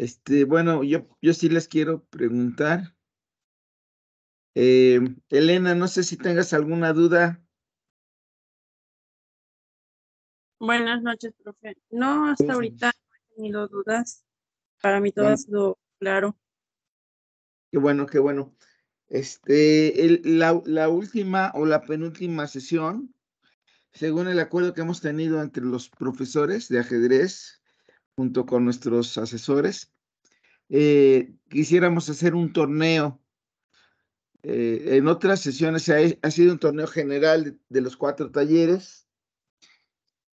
Este, bueno, yo, yo sí les quiero preguntar. Eh, Elena, no sé si tengas alguna duda. Buenas noches, profe. No, hasta ahorita no he tenido dudas. Para mí todo ha sido claro. Qué bueno, qué bueno. Este, la, la última o la penúltima sesión, según el acuerdo que hemos tenido entre los profesores de ajedrez, junto con nuestros asesores, eh, quisiéramos hacer un torneo. Eh, en otras sesiones ha, sido un torneo general de, los cuatro talleres.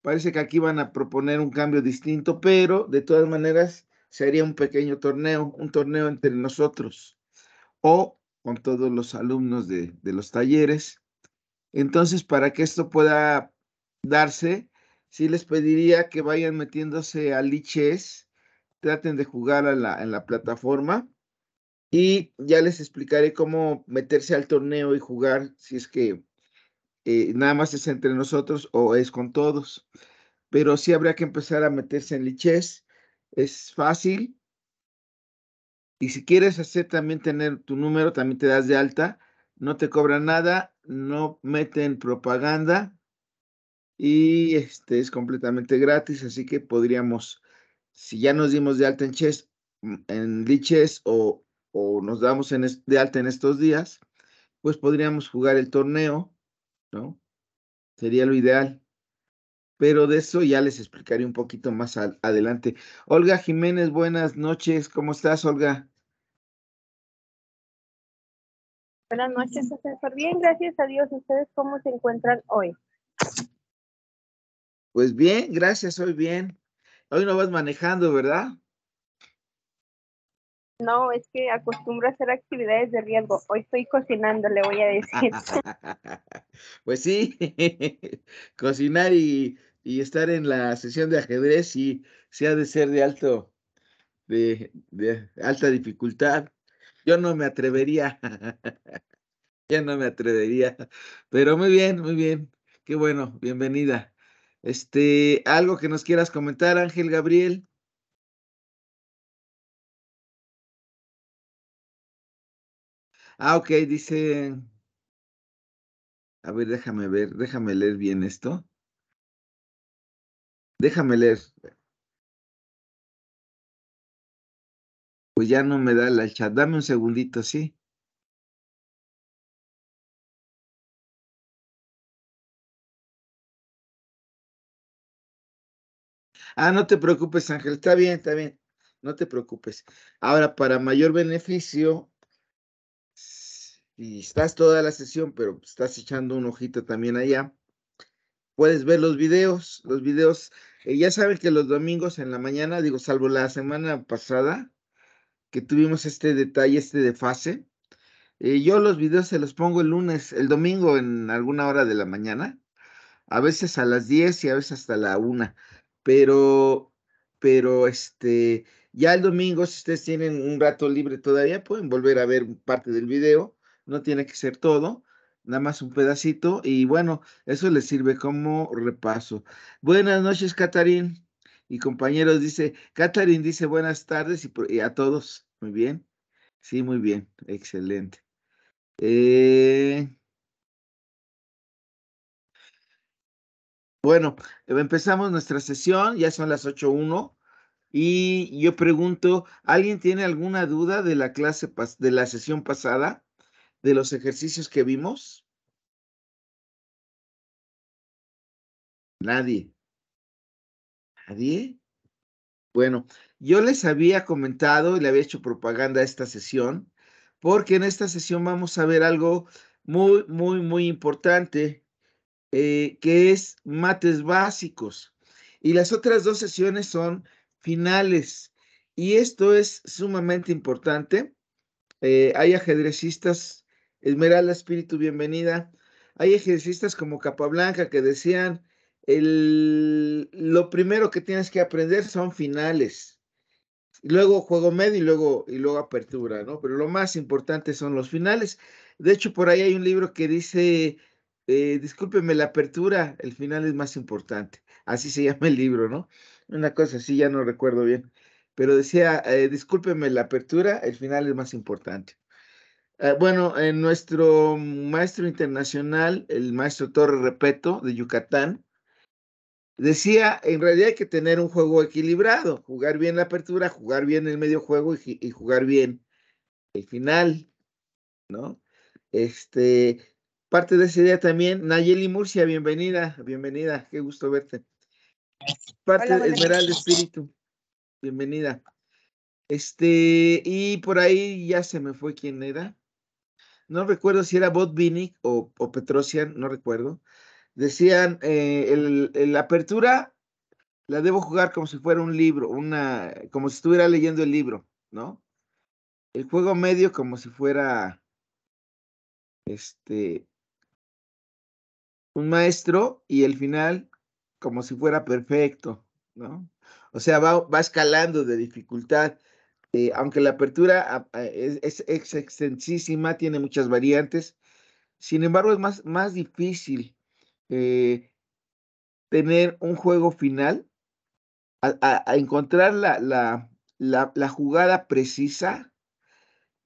Parece que aquí van a proponer un cambio distinto, pero de todas maneras sería un pequeño torneo, un torneo entre nosotros o con todos los alumnos de los talleres. Entonces, para que esto pueda darse, sí les pediría que vayan metiéndose a liches, traten de jugar la, en la plataforma y ya les explicaré cómo meterse al torneo y jugar si es que eh, nada más es entre nosotros o es con todos. Pero sí habría que empezar a meterse en liches, es fácil. Y si quieres hacer también tener tu número, también te das de alta, no te cobran nada, no meten propaganda, y este es completamente gratis, así que podríamos, si ya nos dimos de alta en Chess, mm, en Lichess, o, o nos damos de alta en estos días, pues podríamos jugar el torneo, ¿no? Sería lo ideal. Pero de eso ya les explicaré un poquito más adelante. Olga Jiménez, buenas noches. ¿Cómo estás, Olga? Buenas noches, César. Bien, gracias a Dios. ¿Ustedes cómo se encuentran hoy? Pues bien, gracias, hoy bien. Hoy no vas manejando, ¿verdad? No, es que acostumbro a hacer actividades de riesgo. Hoy estoy cocinando, le voy a decir. pues sí, cocinar y, y, estar en la sesión de ajedrez sí, se ha de ser de alto, de, de alta dificultad. Yo no me atrevería. yo no me atrevería. Pero muy bien, muy bien. Qué bueno, bienvenida. Este, algo que nos quieras comentar, Ángel Gabriel. Ah, ok, dice. A ver, déjame ver, déjame leer bien esto. Déjame leer. Pues ya no me da la chat. Dame un segundito, sí. Ah, no te preocupes, Ángel, está bien, está bien, no te preocupes. Ahora, para mayor beneficio, y estás toda la sesión, pero estás echando un ojito también allá, puedes ver los videos, los videos, eh, ya saben que los domingos en la mañana, digo, salvo la semana pasada, que tuvimos este detalle, este de fase, eh, yo los videos se los pongo el lunes, el domingo en alguna hora de la mañana, a veces a las 10 y a veces hasta la 1 pero, pero este, ya el domingo, si ustedes tienen un rato libre todavía, pueden volver a ver parte del video, no tiene que ser todo, nada más un pedacito, y bueno, eso les sirve como repaso. Buenas noches, Catarín. Y compañeros, dice, Catarín dice buenas tardes y, a todos. Muy bien. Sí, muy bien. Excelente. Eh, Bueno, empezamos nuestra sesión, ya son las 8.1 y yo pregunto, ¿alguien tiene alguna duda de la clase, de la sesión pasada, de los ejercicios que vimos? Nadie. ¿Nadie? Bueno, yo les había comentado y le había hecho propaganda a esta sesión, porque en esta sesión vamos a ver algo muy, muy, muy importante eh, que es mates básicos. Y las otras dos sesiones son finales. Y esto es sumamente importante. Eh, hay ajedrecistas, Esmeralda Espíritu, bienvenida. Hay ajedrecistas como Capablanca que decían, el, lo primero que tienes que aprender son finales. Luego juego medio y luego, y luego apertura, ¿no? Pero lo más importante son los finales. De hecho, por ahí hay un libro que dice eh, discúlpeme, la apertura, el final es más importante. Así se llama el libro, ¿no? Una cosa así, ya no recuerdo bien. Pero decía, eh, discúlpeme, la apertura, el final es más importante. Ah, bueno, en nuestro maestro internacional, el maestro Torre Repeto de Yucatán, decía, en realidad hay que tener un juego equilibrado, jugar bien la apertura, jugar bien el medio juego y jugar bien el final, ¿no? Este, parte de ese día también, Nayeli Murcia, bienvenida, bienvenida, qué gusto verte. Parte de Esmeralda Espíritu, bienvenida. Este, y por ahí ya se me fue quién era. No recuerdo si era Bob o, o, Petrosian, no recuerdo. Decían, eh, la apertura la debo jugar como si fuera un libro, una, como si estuviera leyendo el libro, ¿no? El juego medio como si fuera, este, un maestro y el final como si fuera perfecto, ¿no? O sea, va, escalando de dificultad. Eh, aunque la apertura es, extensísima, tiene muchas variantes, sin embargo es más, más difícil eh, tener un juego final, a, encontrar la, la, la, jugada precisa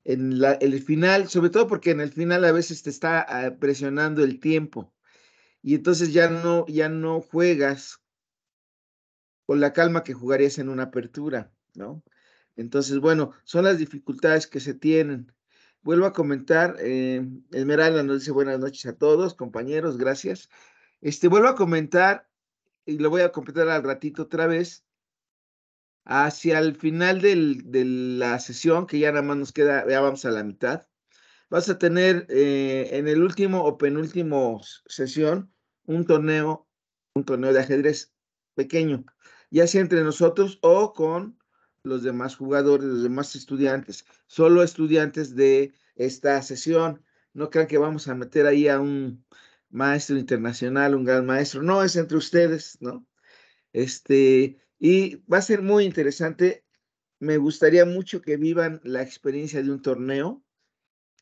en el final, sobre todo porque en el final a veces te está ah, presionando el tiempo y entonces ya no, ya no juegas con la calma que jugarías en una apertura, ¿no? Entonces, bueno, son las dificultades que se tienen. Vuelvo a comentar, eh, Esmeralda nos dice buenas noches a todos, compañeros, gracias. Este, vuelvo a comentar, y lo voy a completar al ratito otra vez, hacia el final de la sesión, que ya nada más nos queda, ya vamos a la mitad, vas a tener eh, en el último o penúltimo sesión un torneo, un torneo de ajedrez pequeño, ya sea entre nosotros o con los demás jugadores, los demás estudiantes, solo estudiantes de esta sesión. No crean que vamos a meter ahí a un maestro internacional, un gran maestro. No, es entre ustedes, ¿no? Este, y va a ser muy interesante. Me gustaría mucho que vivan la experiencia de un torneo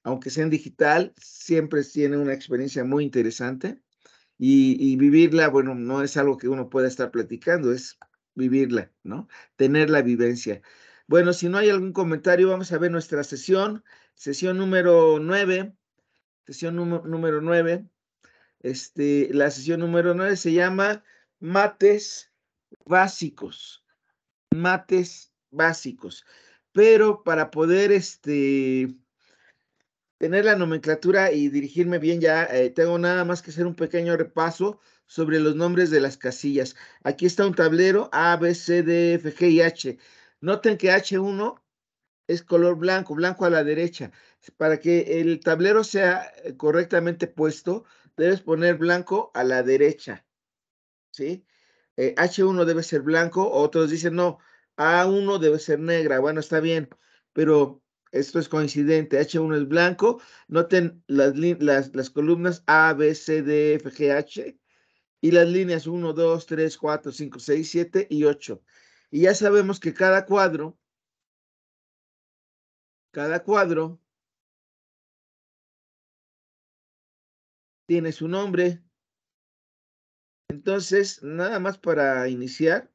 aunque sea en digital, siempre tiene una experiencia muy interesante y, vivirla, bueno, no es algo que uno pueda estar platicando, es vivirla, ¿no? Tener la vivencia. Bueno, si no hay algún comentario, vamos a ver nuestra sesión, sesión número 9, sesión número 9. Este, la sesión número 9 se llama mates básicos, mates básicos. Pero para poder este, tener la nomenclatura y dirigirme bien ya, eh, tengo nada más que hacer un pequeño repaso sobre los nombres de las casillas. Aquí está un tablero A, B, C, D, F, G y H. Noten que H1 es color blanco, blanco a la derecha. Para que el tablero sea eh, correctamente puesto, debes poner blanco a la derecha. ¿Sí? H1 eh, debe ser blanco, otros dicen no, A1 debe ser negra. Bueno, está bien, pero esto es coincidente. H1 es blanco. Noten las, las, columnas A, B, C, D, F, G, H. Y las líneas 1, 2, 3, 4, 5, 6, 7 y 8. Y ya sabemos que cada cuadro, cada cuadro tiene su nombre. Entonces, nada más para iniciar,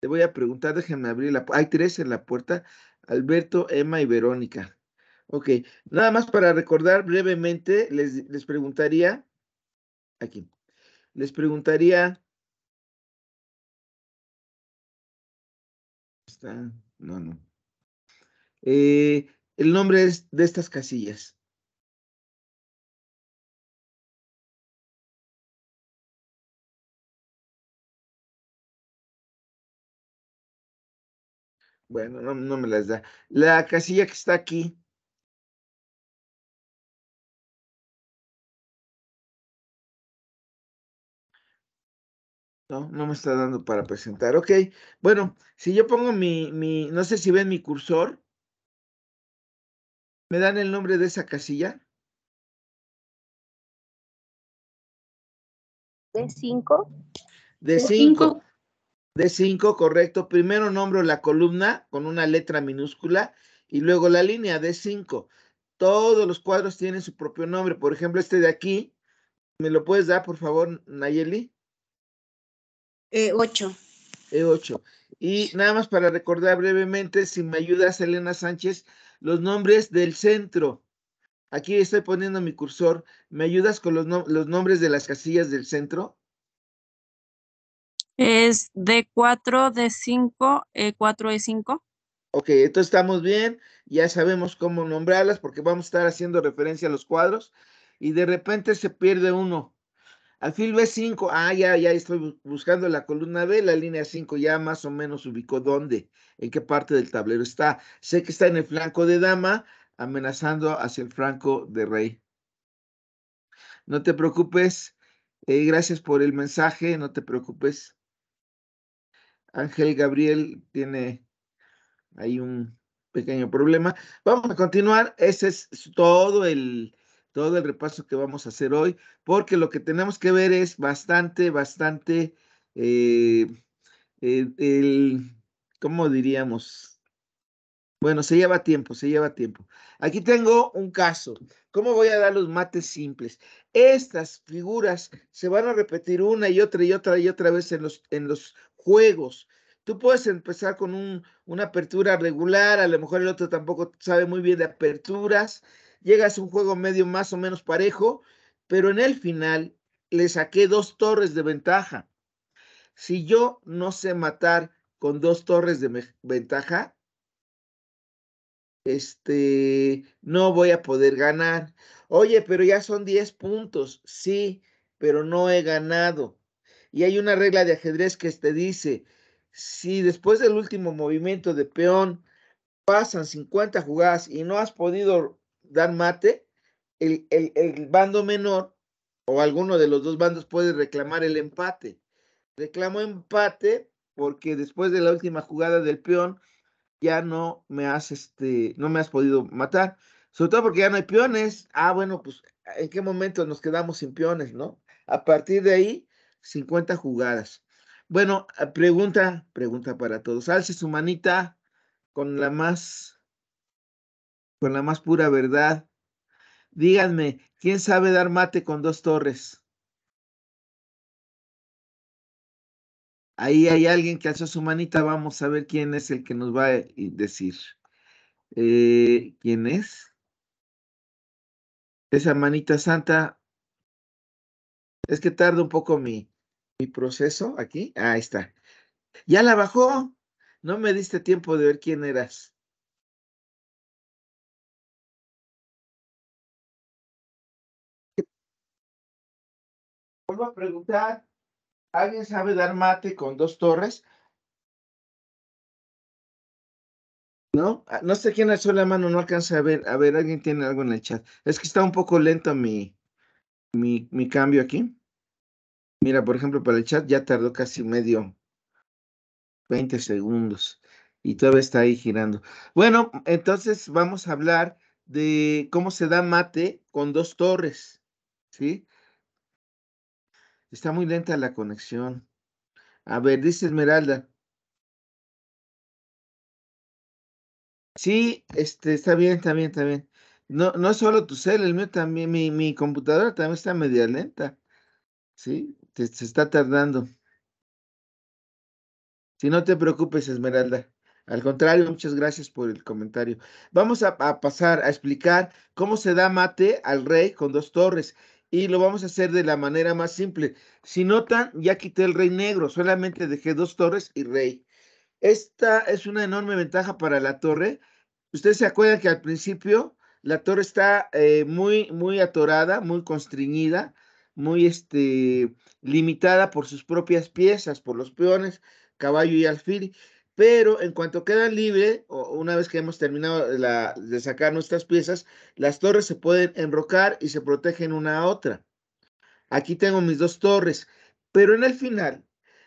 te voy a preguntar, déjenme abrir la Hay tres en la puerta. Alberto, Emma y Verónica. Ok, nada más para recordar brevemente, les, les preguntaría, aquí, les preguntaría, está, no, no, eh, el nombre de estas casillas. Bueno, no, me las da. La casilla que está aquí, No, no me está dando para presentar. Ok, bueno, si yo pongo mi, mi, no sé si ven mi cursor, ¿me dan el nombre de esa casilla? D5. D5. D5, correcto. Primero nombro la columna con una letra minúscula y luego la línea D5. Todos los cuadros tienen su propio nombre. Por ejemplo, este de aquí. ¿Me lo puedes dar, por favor, Nayeli? E8. Eh, E8. Eh, y nada más para recordar brevemente, si me ayudas, Elena Sánchez, los nombres del centro. Aquí estoy poniendo mi cursor. ¿Me ayudas con los, los nombres de las casillas del centro? Es de 4 de 5 E4, E5. Ok, entonces estamos bien, ya sabemos cómo nombrarlas porque vamos a estar haciendo referencia a los cuadros y de repente se pierde uno. Alfil B5, ah, ya, ya estoy buscando la columna B, la línea 5 ya más o menos ubicó dónde, en qué parte del tablero está. Sé que está en el flanco de dama, amenazando hacia el flanco de rey. No te preocupes, eh, gracias por el mensaje, no te preocupes. Ángel Gabriel tiene ahí un pequeño problema. Vamos a continuar. Ese es todo el, todo el repaso que vamos a hacer hoy, porque lo que tenemos que ver es bastante, bastante, eh, el, ¿cómo diríamos? Bueno, se lleva tiempo, se lleva tiempo. Aquí tengo un caso. ¿Cómo voy a dar los mates simples? Estas figuras se van a repetir una y otra y otra y otra vez en los, en los juegos. Tú puedes empezar con una apertura regular, a lo mejor el otro tampoco sabe muy bien de aperturas, llegas a un juego medio más o menos parejo, pero en el final le saqué dos torres de ventaja. Si yo no sé matar con dos torres de ventaja, este, no voy a poder ganar. Oye, pero ya son 10 puntos. Sí, pero no he ganado. Y hay una regla de ajedrez que te dice, si después del último movimiento de peón pasan 50 jugadas y no has podido dar mate, el, el, bando menor o alguno de los dos bandos puede reclamar el empate. Reclamo empate porque después de la última jugada del peón ya no me has este no me has podido matar, sobre todo porque ya no hay peones. Ah, bueno, pues en qué momento nos quedamos sin peones, ¿no? A partir de ahí 50 jugadas. Bueno, ah, pregunta, pregunta para todos. Alce su manita con la más, con la más pura verdad. Díganme, ¿quién sabe dar mate con dos torres? Ahí hay alguien que alzó su manita. Vamos a ver quién es el que nos va a eh, decir. Eh, ¿Quién es? Esa manita santa. Es que tarda un poco mi, mi proceso aquí. Ahí está. Ya la bajó. No me diste tiempo de ver quién eras. Vuelvo a preguntar. ¿Alguien sabe dar mate con dos torres? No, ah, no sé quién alzó la mano, no alcanza a ver. A ver, alguien tiene algo en el chat. Es que está un poco lento mi, mi, mi cambio aquí. Mira, por ejemplo, para el chat ya tardó casi medio 20 segundos y todavía está ahí girando. Bueno, entonces vamos a hablar de cómo se da mate con dos torres, ¿sí? Está muy lenta la conexión. A ver, dice Esmeralda. Sí, este, está bien, está bien, está bien. No, no solo tu cel, el mío también, mi, mi computadora también está media lenta. ¿Sí? se está tardando. Si no te preocupes, Esmeralda. Al contrario, muchas gracias por el comentario. Vamos a, pasar a explicar cómo se da mate al rey con dos torres. Y lo vamos a hacer de la manera más simple. Si notan, ya quité el rey negro, solamente dejé dos torres y rey. Esta es una enorme ventaja para la torre. Ustedes se acuerdan que al principio la torre está eh, muy, muy atorada, muy constriñida muy este, limitada por sus propias piezas, por los peones, caballo y alfil. Pero en cuanto quedan libre, o una vez que hemos terminado de sacar nuestras piezas, las torres se pueden enrocar y se protegen una a otra. Aquí tengo mis dos torres, pero en el final,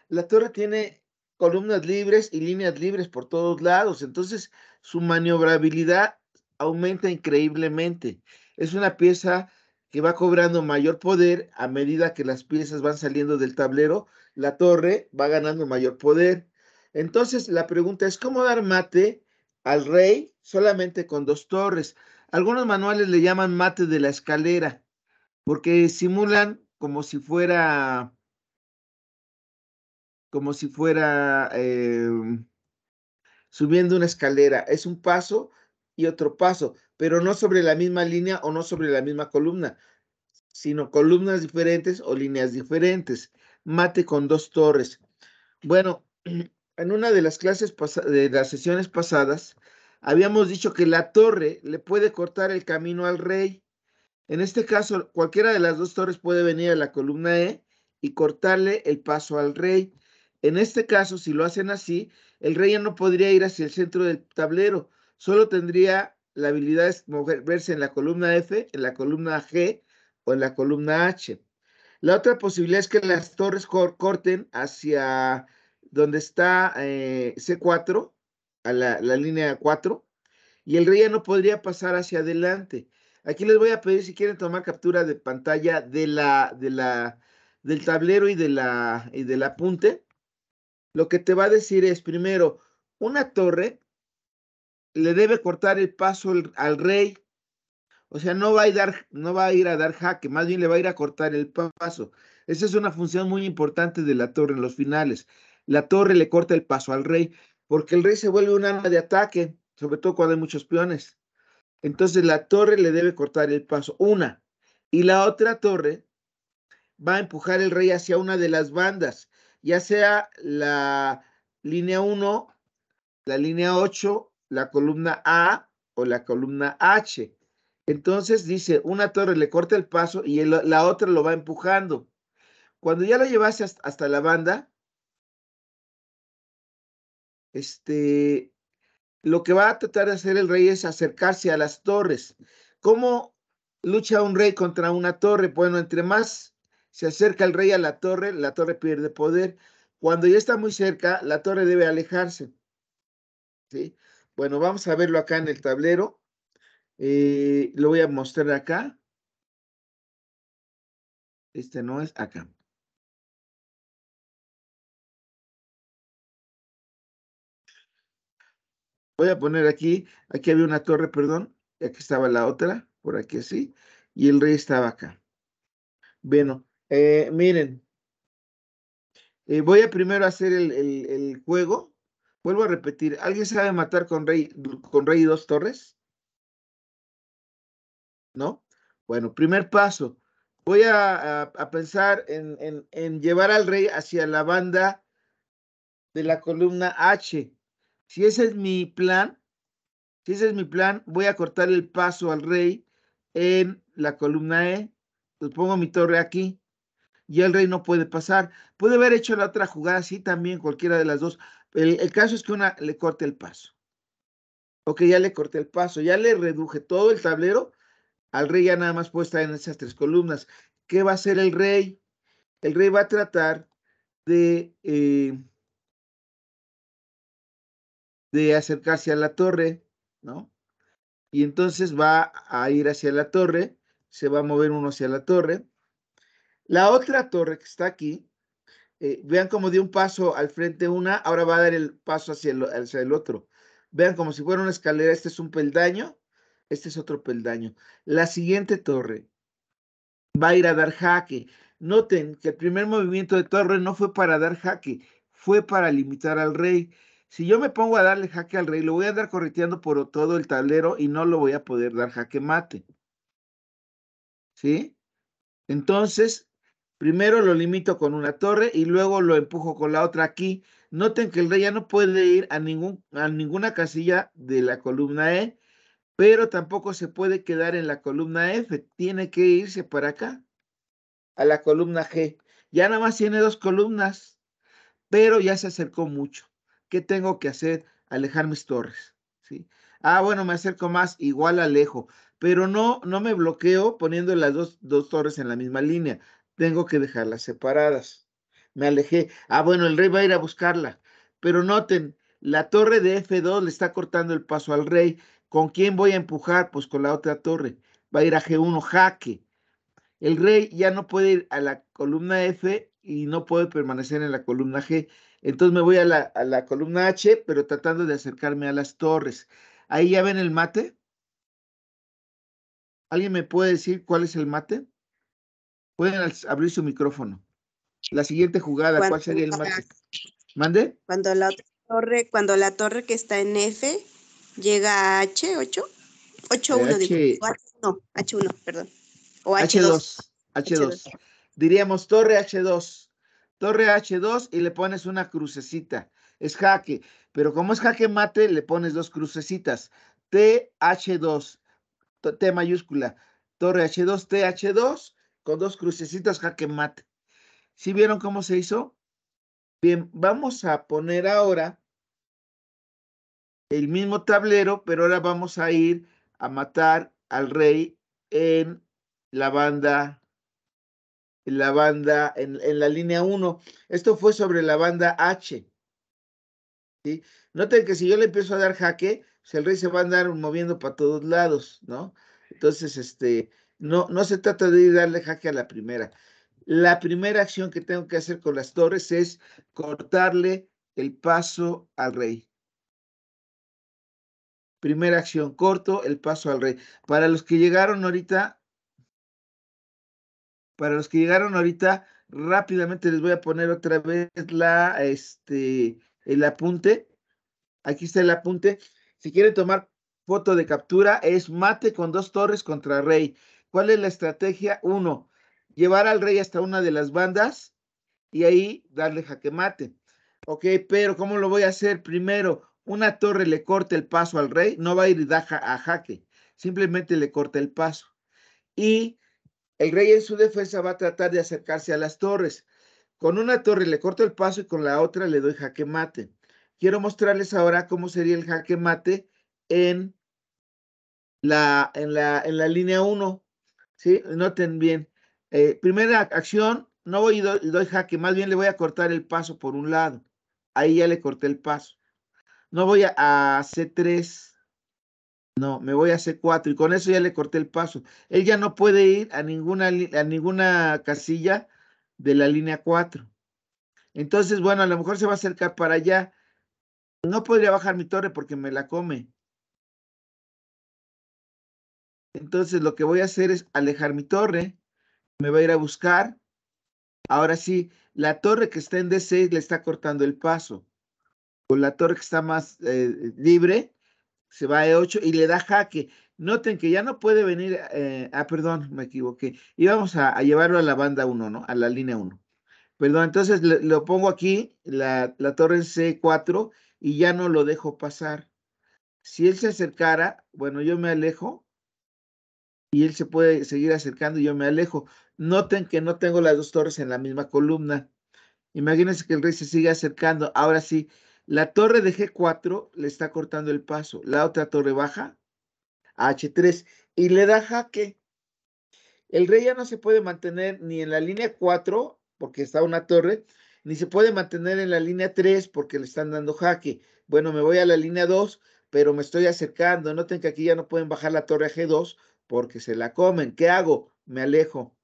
la torre tiene columnas libres y líneas libres por todos lados, entonces su maniobrabilidad aumenta increíblemente. Es una pieza que va cobrando mayor poder a medida que las piezas van saliendo del tablero, la torre va ganando mayor poder. Entonces, la pregunta es, ¿cómo dar mate al rey solamente con dos torres? Algunos manuales le llaman mate de la escalera, porque simulan como si fuera, como si fuera em, subiendo una escalera. Es un paso y otro paso pero no sobre la misma línea o no sobre la misma columna, sino columnas diferentes o líneas diferentes. Mate con dos torres. Bueno, en una de las clases de las sesiones pasadas, habíamos dicho que la torre le puede cortar el camino al rey. En este caso, cualquiera de las dos torres puede venir a la columna E y cortarle el paso al rey. En este caso, si lo hacen así, el rey ya no podría ir hacia el centro del tablero, solo tendría la habilidad es verse en la columna F, en la columna G o en la columna H. La otra posibilidad es que las torres corten hacia donde está eh, C4, a la, línea 4, y el rey ya no podría pasar hacia adelante. Aquí les voy a pedir si quieren tomar captura de pantalla del tablero y, de la, y del apunte. Lo que te va a decir es, primero, una torre le debe cortar el paso al rey. O sea, no va, a no va a ir a dar jaque, más bien le va a ir a cortar el paso. Esa es una función muy importante de la torre en los finales. La torre le corta el paso al rey, porque el rey se vuelve un arma de ataque, sobre todo cuando hay muchos peones. Entonces la torre le debe cortar el paso, una. Y la otra torre va a empujar el rey hacia una de las bandas, ya sea la línea 1, la línea 8 la columna A o la columna H. Entonces dice, una torre le corta el paso y la otra lo va empujando. Cuando ya lo llevase hasta, la banda, este, lo que va a tratar de hacer el rey es acercarse a las torres. ¿Cómo lucha un rey contra una torre? Bueno, entre más se acerca el rey a la torre, la torre pierde poder. Cuando ya está muy cerca, la torre debe alejarse. ¿sí? Bueno, vamos a verlo acá en el tablero. Eh, lo voy a mostrar acá. Este no es acá. Voy a poner aquí, aquí había una torre, perdón, aquí estaba la otra, por aquí así, y el rey estaba acá. Bueno, eh, miren, eh, voy a primero hacer el juego Vuelvo a repetir, ¿alguien sabe matar con rey, con rey dos torres? ¿No? Bueno, primer paso. Voy a, pensar en, llevar al rey hacia la banda de la columna H. Si ese es mi plan, si ese es mi plan, voy a cortar el paso al rey en la columna E. Le pues pongo mi torre aquí y el rey no puede pasar. Puede haber hecho la otra jugada así también, cualquiera de las dos, el, caso es que una le corte el paso. Ok, ya le corté el paso, ya le reduje todo el tablero. Al rey ya nada más puede estar en esas tres columnas. ¿Qué va a hacer el rey? El rey va a tratar de, eh, de acercarse a la torre, ¿no? Y entonces va a ir hacia la torre, se va a mover uno hacia la torre. La otra torre que está aquí, eh, vean cómo dio un paso al frente una, ahora va a dar el paso hacia el, hacia el otro. Vean como si fuera una escalera, este es un peldaño, este es otro peldaño. La siguiente torre va a ir a dar jaque. Noten que el primer movimiento de torre no fue para dar jaque, fue para limitar al rey. Si yo me pongo a darle jaque al rey, lo voy a andar correteando por todo el tablero y no lo voy a poder dar jaque mate. ¿Sí? Entonces, Primero lo limito con una torre y luego lo empujo con la otra aquí. Noten que el rey ya no puede ir a, ningún, a ninguna casilla de la columna E, pero tampoco se puede quedar en la columna F. Tiene que irse para acá, a la columna G. Ya nada más tiene dos columnas, pero ya se acercó mucho. ¿Qué tengo que hacer? Alejar mis torres. ¿sí? Ah, bueno, me acerco más, igual alejo. Pero no, no me bloqueo poniendo las dos torres en la misma línea tengo que dejarlas separadas. Me alejé. Ah, bueno, el rey va a ir a buscarla. Pero noten, la torre de F2 le está cortando el paso al rey. ¿Con quién voy a empujar? Pues con la otra torre. Va a ir a G1, jaque. El rey ya no puede ir a la columna F y no puede permanecer en la columna G. Entonces me voy a la, columna H, pero tratando de acercarme a las torres. Ahí ya ven el mate. ¿Alguien me puede decir cuál es el mate? Pueden abrir su micrófono. La siguiente jugada, ¿cuál sería el máximo? ¿Mande? Cuando la torre, cuando la torre que está en F llega a H8, 8-1, H... no, H1, perdón. O H2. H2. H2. Diríamos torre H2. Torre H2 y le pones una crucecita. Es jaque. Pero como es jaque mate, le pones dos crucecitas. TH2. T mayúscula. Torre H2, TH2 con dos crucecitas jaque mate. ¿Sí vieron cómo se hizo? Bien, vamos a poner ahora el mismo tablero, pero ahora vamos a ir a matar al rey en la banda, en la banda, en, la línea 1. Esto fue sobre la banda H. ¿sí? Noten que si yo le empiezo a dar jaque, pues el rey se va a andar moviendo para todos lados, ¿no? Entonces, este, no, no se trata de darle jaque a la primera. La primera acción que tengo que hacer con las torres es cortarle el paso al rey. Primera acción, corto el paso al rey. Para los que llegaron ahorita, para los que llegaron ahorita, rápidamente les voy a poner otra vez la, este, el apunte. Aquí está el apunte. Si quieren tomar foto de captura, es mate con dos torres contra rey. ¿Cuál es la estrategia? Uno, llevar al rey hasta una de las bandas y ahí darle jaque mate. Ok, pero ¿cómo lo voy a hacer? Primero, una torre le corta el paso al rey, no va a ir a jaque, simplemente le corta el paso. Y el rey en su defensa va a tratar de acercarse a las torres. Con una torre le corta el paso y con la otra le doy jaque mate. Quiero mostrarles ahora cómo sería el jaque mate en la, en la, en la línea 1. ¿sí? Noten bien. Eh, primera acción, no voy y doy, jaque, más bien le voy a cortar el paso por un lado. Ahí ya le corté el paso. No voy a, C3, no, me voy a C4 y con eso ya le corté el paso. Él ya no puede ir a ninguna, a ninguna casilla de la línea 4. Entonces, bueno, a lo mejor se va a acercar para allá. No podría bajar mi torre porque me la come. Entonces lo que voy a hacer es alejar mi torre. Me va a ir a buscar. Ahora sí, la torre que está en D6 le está cortando el paso. Con la torre que está más eh, libre, se va a E8 y le da jaque. Noten que ya no puede venir, eh, ah, perdón, me equivoqué. Íbamos a, a llevarlo a la banda 1, ¿no? A la línea 1. Perdón, entonces le, lo pongo aquí, la, la torre en C4, y ya no lo dejo pasar. Si él se acercara, bueno, yo me alejo y él se puede seguir acercando y yo me alejo. Noten que no tengo las dos torres en la misma columna. Imagínense que el rey se sigue acercando. Ahora sí, la torre de G4 le está cortando el paso. La otra torre baja a H3 y le da jaque. El rey ya no se puede mantener ni en la línea 4 porque está una torre, ni se puede mantener en la línea 3 porque le están dando jaque. Bueno, me voy a la línea 2, pero me estoy acercando. Noten que aquí ya no pueden bajar la torre a G2 porque se la comen. ¿Qué hago? Me alejo.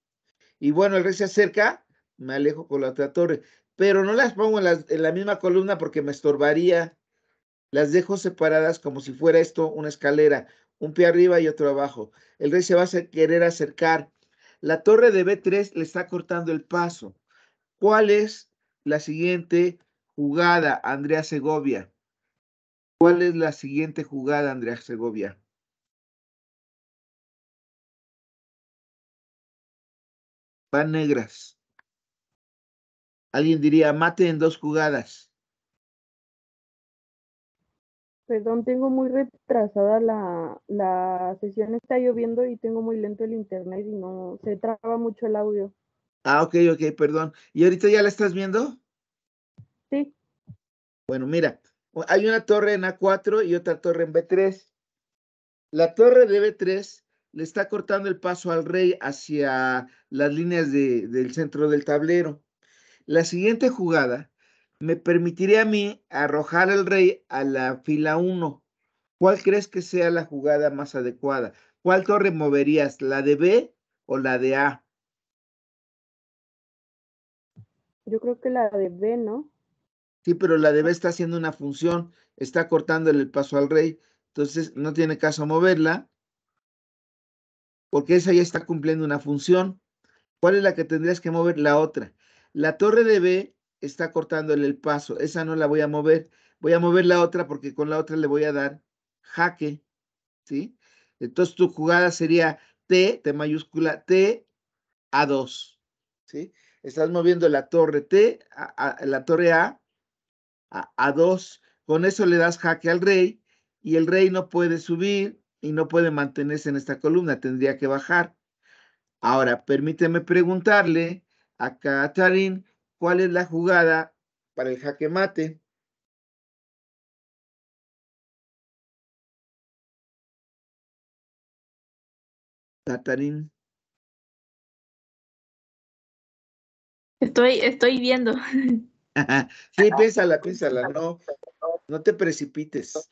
Y bueno, el rey se acerca, me alejo con la otra torre, pero no las pongo en la, en la misma columna porque me estorbaría. Las dejo separadas como si fuera esto una escalera, un pie arriba y otro abajo. El rey se va a querer acercar. La torre de B3 le está cortando el paso. ¿Cuál es la siguiente jugada, Andrea Segovia? ¿Cuál es la siguiente jugada, Andrea Segovia? van negras. Alguien diría, mate en dos jugadas. Perdón, tengo muy retrasada la, la sesión, está lloviendo y tengo muy lento el internet y no se traba mucho el audio. Ah, ok, ok, perdón. ¿Y ahorita ya la estás viendo? Sí. Bueno, mira, hay una torre en A4 y otra torre en B3. La torre de B3 le está cortando el paso al rey hacia las líneas del centro del tablero. La siguiente jugada me permitiría a mí arrojar al rey a la fila 1. ¿Cuál crees que sea la jugada más adecuada? ¿Cuál torre moverías? ¿La de B o la de A? Yo creo que la de B, ¿no? Sí, pero la de B está haciendo una función, está cortándole el paso al rey, entonces no tiene caso moverla porque esa ya está cumpliendo una función. ¿Cuál es la que tendrías que mover? La otra. La torre de B está cortándole el paso. Esa no la voy a mover. Voy a mover la otra porque con la otra le voy a dar jaque. ¿Sí? Entonces tu jugada sería T, T mayúscula, T a 2. ¿Sí? Estás moviendo la torre T, a, la torre A, a, a 2. Con eso le das jaque al rey y el rey no puede subir y no puede mantenerse en esta columna, tendría que bajar. Ahora, permíteme preguntarle a Katarín cuál es la jugada para el jaque mate. Katarín. Estoy, estoy viendo. sí, piénsala, piénsala, no, no te precipites.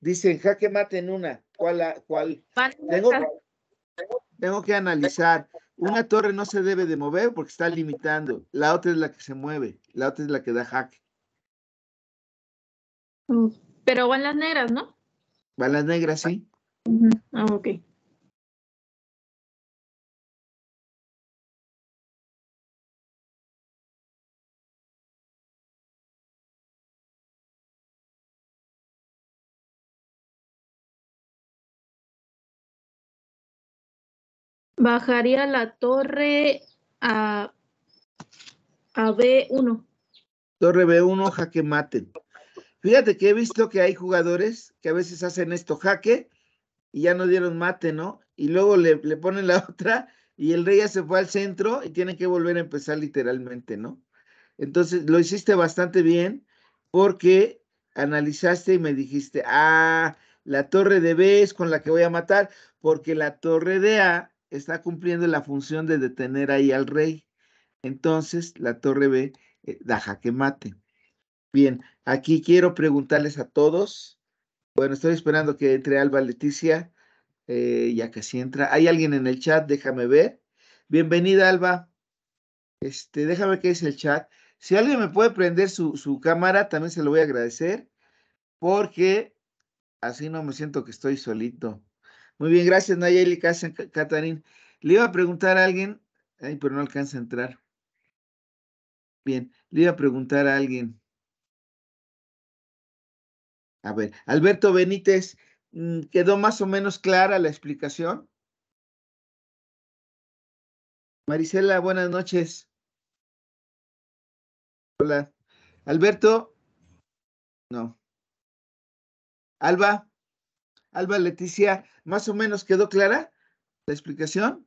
Dicen, jaque mate en una. ¿Cuál? Tengo, tengo que analizar. Una torre no se debe de mover porque está limitando. La otra es la que se mueve. La otra es la que da jaque. Mm, pero van las negras, ¿no? Van las negras, sí. Ah, ok. Bajaría la torre a, a B1. Torre B1, jaque mate. Fíjate que he visto que hay jugadores que a veces hacen esto jaque y ya no dieron mate, ¿no? Y luego le, ponen la otra y el rey ya se fue al centro y tiene que volver a empezar literalmente, ¿no? Entonces lo hiciste bastante bien porque analizaste y me dijiste, ah, la torre de B es con la que voy a matar, porque la torre de A está cumpliendo la función de detener ahí al rey. Entonces, la torre B eh, da jaque mate. Bien, aquí quiero preguntarles a todos. Bueno, estoy esperando que entre Alba Leticia, eh, ya que si entra. ¿Hay alguien en el chat? Déjame ver. Bienvenida, Alba. Este, déjame ver qué es el chat. Si alguien me puede prender su cámara, también se lo voy a agradecer, porque así no me siento que estoy solito. Muy bien, gracias Nayeli Catarín. Le iba a preguntar a alguien, ay, pero no alcanza a entrar. Bien, le iba a preguntar a alguien. A ver, Alberto Benítez, mm, ¿quedó más o menos clara la explicación? Marisela, buenas noches. Hola. Alberto. No. Alba. Alba Leticia, más o menos quedó clara la explicación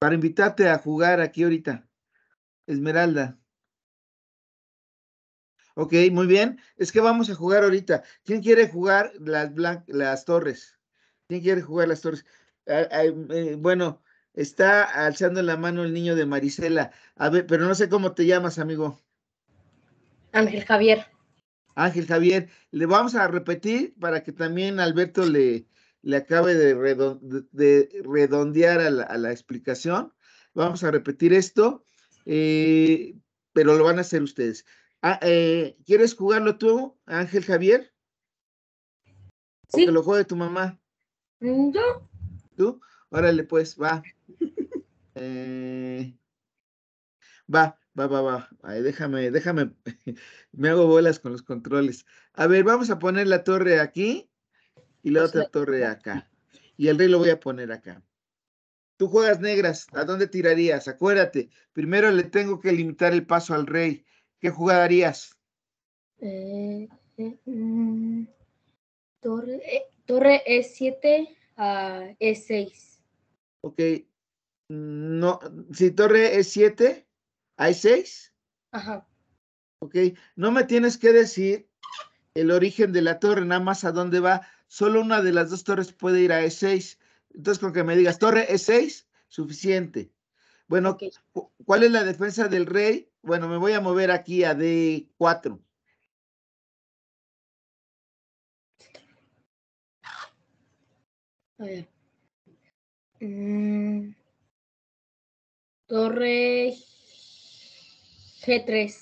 para invitarte a jugar aquí ahorita. Esmeralda. Ok, muy bien. Es que vamos a jugar ahorita. ¿Quién quiere jugar las, torres? ¿Quién quiere jugar las torres? Eh, bueno, está alzando la mano el niño de Marisela. A ver, pero no sé cómo te llamas, amigo. Ángel Javier. Ángel Javier. Le vamos a repetir para que también Alberto le, le acabe de, redondear a la, explicación. Vamos a repetir esto, eh, pero lo van a hacer ustedes. Ah, eh, ¿Quieres jugarlo tú, Ángel Javier? ¿O sí. lo juega tu mamá? Mm, yo. ¿Tú? Órale, pues, va. Eh, va. Va, va, va. Ay, déjame, déjame. Me hago bolas con los controles. A ver, vamos a poner la torre aquí y la otra torre acá. Y el rey lo voy a poner acá. Tú juegas negras, ¿a dónde tirarías? Acuérdate, primero le tengo que limitar el paso al rey. ¿Qué jugarías? Eh, eh, mm, torre, eh, torre E7 a E6. Ok. No, si torre E7, ¿A E6? Ajá. Ok, no me tienes que decir el origen de la torre, nada más a dónde va. Solo una de las dos torres puede ir a E6. Entonces, con que me digas torre E6, suficiente. Bueno, ¿cuál es la defensa del rey? Bueno, me voy a mover aquí a D4. Mm. torre G3.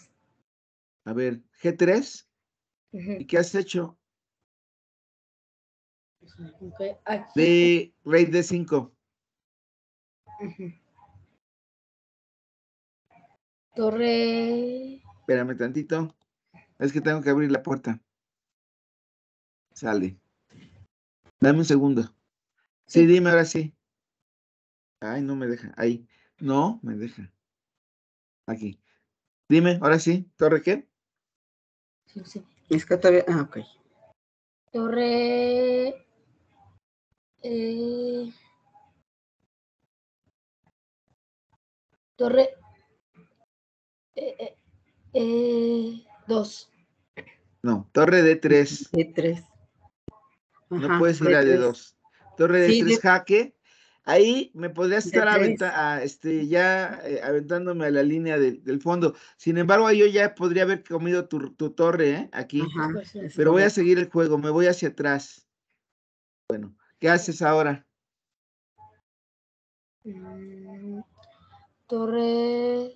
A ver, G3. ¿Y qué has hecho? de rey de 5. Torre. Espérame tantito. Es que tengo que abrir la puerta. Sale. Dame un segundo. sí, dime ahora sí. Ay, no me deja. Ahí. No, me deja. Aquí. Dime, ahora sí, ¿torre qué? Sí, sí. Es que todavía. Ah, ok. Torre. Eh, torre. Eh, eh, dos. No, torre de tres. De tres. no puedes ser la de dos. Torre de tres jaque ahí me podría estar ah, este, ya eh, aventándome a la línea del fondo. Sin embargo, yo ya podría haber comido tu, torre ¿eh? aquí, pues pero voy a seguir el juego, me voy hacia atrás. Bueno, ¿qué haces ahora? Mm, torre.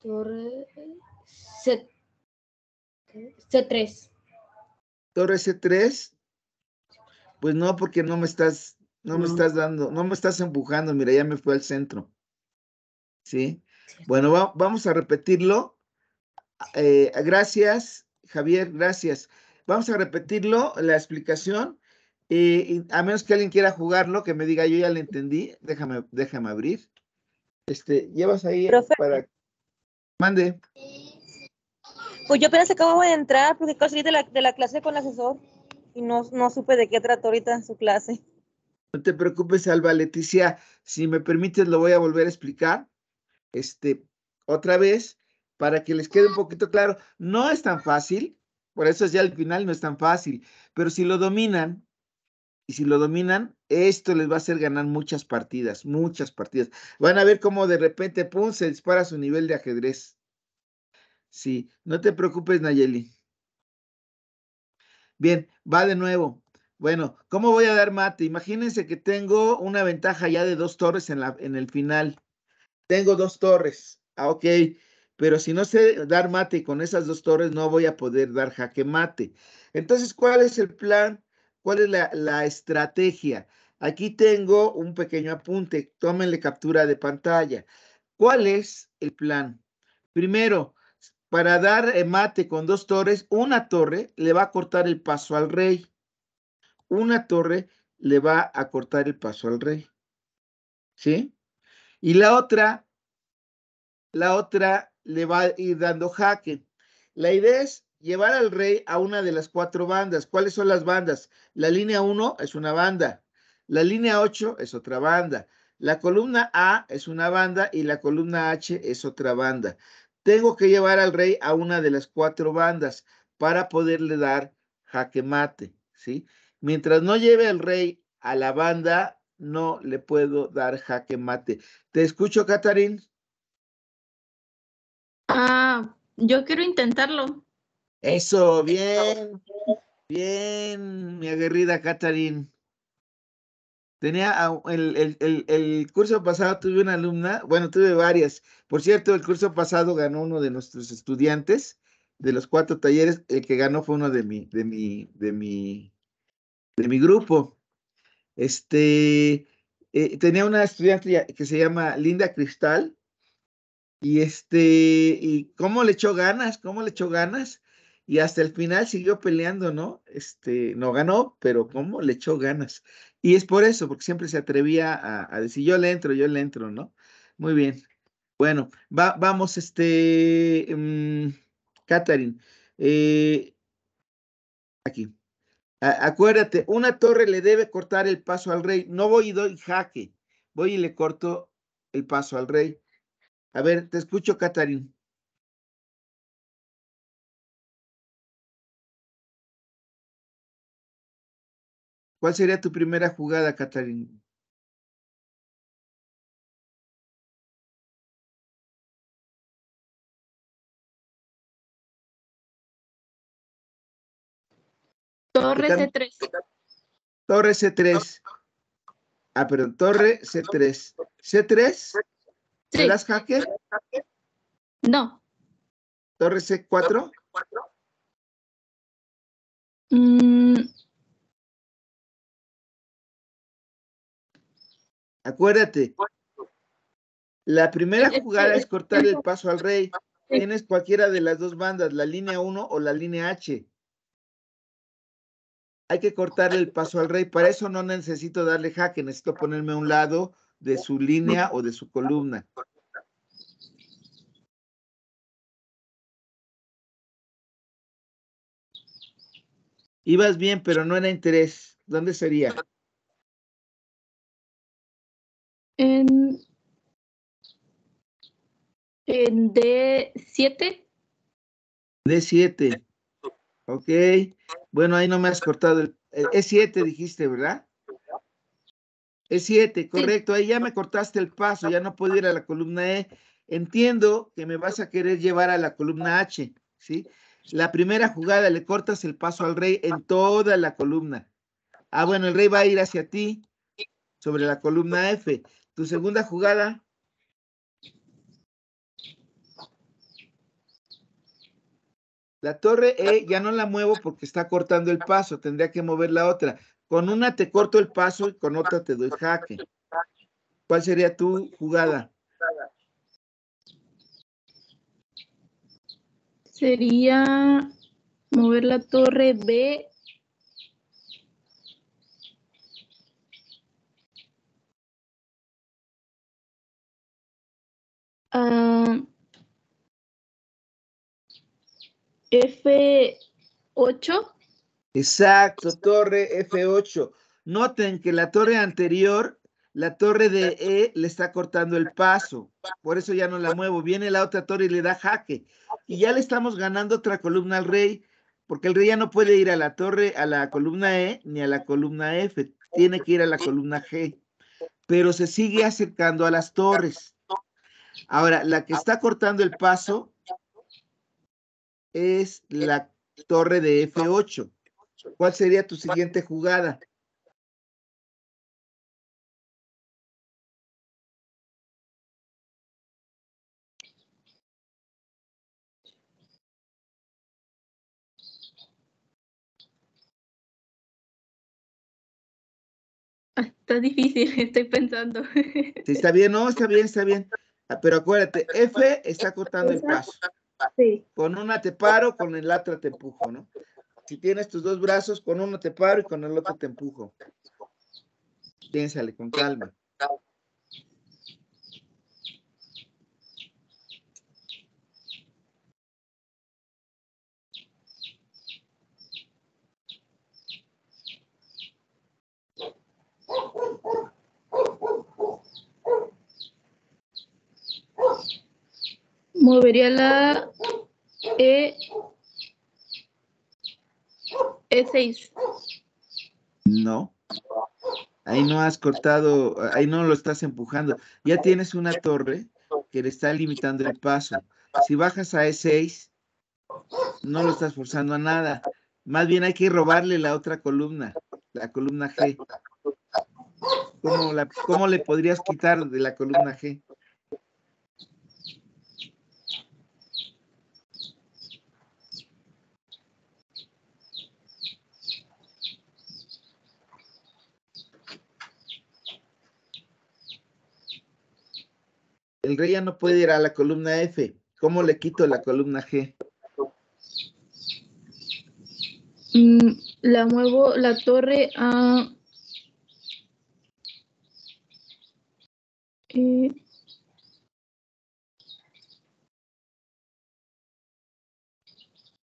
Torre C... C3. Torre C3, pues no, porque no me estás, no, me estás dando, no me estás empujando, mira, ya me fue al centro. ¿Sí? Bueno, vamos a repetirlo. Eh, gracias, Javier, gracias. Vamos a repetirlo, la explicación. Y, a menos que alguien quiera jugarlo, que me diga, yo ya lo entendí, déjame, déjame abrir. Este, llevas ahí para. Mande. Pues yo apenas acabo de entrar, porque acabo de la, de la clase con el asesor y no, supe de qué trató ahorita en su clase. No te preocupes, Alba Leticia. Si me permites, lo voy a volver a explicar. Este, otra vez, para que les quede un poquito claro. No es tan fácil, por eso ya al final no es tan fácil, pero si lo dominan, y si lo dominan, esto les va a hacer ganar muchas partidas, muchas partidas. Van a ver cómo de repente, pum, se dispara su nivel de ajedrez. Sí, no te preocupes, Nayeli. Bien, va de nuevo. Bueno, ¿cómo voy a dar mate? Imagínense que tengo una ventaja ya de dos torres en, la, en el final. Tengo dos torres. Ah, ok. Pero si no sé dar mate con esas dos torres, no voy a poder dar jaque mate. Entonces, ¿cuál es el plan? ¿Cuál es la, la estrategia? Aquí tengo un pequeño apunte. Tómenle captura de pantalla. ¿Cuál es el plan? Primero, para dar eh, mate con dos torres, una torre le va a cortar el paso al rey. Una torre le va a cortar el paso al rey. ¿Sí? Y la otra, la otra le va a ir dando jaque. La idea es llevar al rey a una de las cuatro bandas. ¿Cuáles son las bandas? La línea 1 es una banda, la línea 8 es otra banda, la columna A es una banda y la columna H es otra banda. Tengo que llevar al rey a una de las cuatro bandas para poderle dar jaque mate, ¿sí? Mientras no lleve al rey a la banda, no le puedo dar jaque mate. ¿Te escucho, Catarín? Ah, yo quiero intentarlo. Eso, bien. Bien, mi aguerrida Catarín. Tenía el, curso pasado tuve una alumna, bueno, tuve varias. Por cierto, el curso pasado ganó uno de nuestros estudiantes, de los cuatro talleres, el que ganó fue uno de mi, de mi, de mi, de mi grupo. Este, eh, tenía una estudiante que se llama Linda Cristal, y este, y cómo le echó ganas, cómo le echó ganas, y hasta el final siguió peleando, ¿no? Este, no ganó, pero cómo le echó ganas. Y es por eso, porque siempre se atrevía a, decir, yo le entro, yo le entro, ¿no? Muy bien. Bueno, vamos, este, um, aquí. acuérdate, una torre le debe cortar el paso al rey. No voy y doy jaque. Voy y le corto el paso al rey. A ver, te escucho, Catherine. ¿Cuál sería tu primera jugada, Catalina? Torre C3. Torre C3. Ah, perdón, torre C3. ¿C3? ¿Las sí. No. ¿Torre C4? Mm, Acuérdate, la primera jugada es cortar el paso al rey. Tienes cualquiera de las dos bandas, la línea 1 o la línea H. Hay que cortar el paso al rey. Para eso no necesito darle jaque, necesito ponerme a un lado de su línea o de su columna. Ibas bien, pero no era interés. ¿Dónde sería? En, en D7. D7. Ok. Bueno, ahí no me has cortado. El, E7 e dijiste, ¿verdad? E7, correcto. Ahí ya me cortaste el paso, ya no puedo ir a la columna E. Entiendo que me vas a querer llevar a la columna H, ¿sí? La primera jugada le cortas el paso al rey en toda la columna. Ah, bueno, el rey va a ir hacia ti sobre la columna F tu segunda jugada. La torre E ya no la muevo porque está cortando el paso, tendría que mover la otra. Con una te corto el paso y con otra te doy jaque. ¿Cuál sería tu jugada? Sería mover la torre B Ah, F8. Exacto, torre F8. Noten que la torre anterior, la torre de E le está cortando el paso. Por eso ya no la muevo. Viene la otra torre y le da jaque. Y ya le estamos ganando otra columna al rey, porque el rey ya no puede ir a la torre, a la columna E, ni a la columna F. Tiene que ir a la columna G. Pero se sigue acercando a las torres. Ahora, la que está cortando el paso es la torre de F8. ¿Cuál sería tu siguiente jugada? Ah, está difícil, estoy pensando. está bien, no, está bien, está bien. Ah, pero acuérdate, F está cortando el paso. Con una te paro, con el otra te empujo, ¿no? Si tienes tus dos brazos, con uno te paro y con el otro te empujo. Piénsale con calma. movería la E, 6 e No. Ahí no has cortado, ahí no lo estás empujando. Ya tienes una torre que le está limitando el paso. Si bajas a E6, no lo estás forzando a nada. Más bien hay que robarle la otra columna, la columna G. ¿Cómo, cómo le podrías quitar de la columna G? El rey ya no puede ir a la columna F. ¿Cómo le quito la columna G? Mm, la muevo la torre a...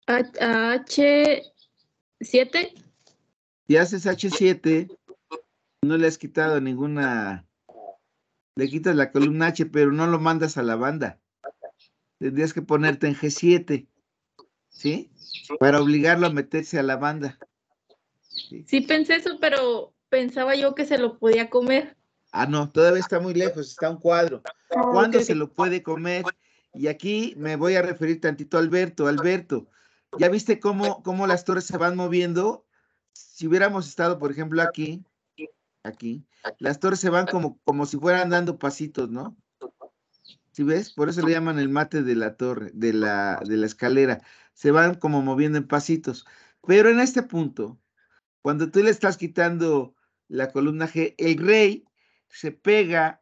H7. Eh, y haces H7, no le has quitado ninguna le quitas la columna H, pero no lo mandas a la banda. Tendrías que ponerte en G7, ¿sí? Para obligarlo a meterse a la banda. Sí, pensé eso, pero pensaba yo que se lo podía comer. Ah, no, todavía está muy lejos, está un cuadro. ¿Cuándo se lo puede comer? Y aquí me voy a referir tantito a Alberto. Alberto, ¿ya viste cómo, cómo las torres se van moviendo? Si hubiéramos estado, por ejemplo, aquí, aquí, las torres se van ah. como, como si fueran dando pasitos, ¿no? ¿Sí ves? Por eso le llaman el mate de la torre, de la, de la escalera. Se van como moviendo en pasitos. Pero en este punto, cuando tú le estás quitando la columna G, el rey se pega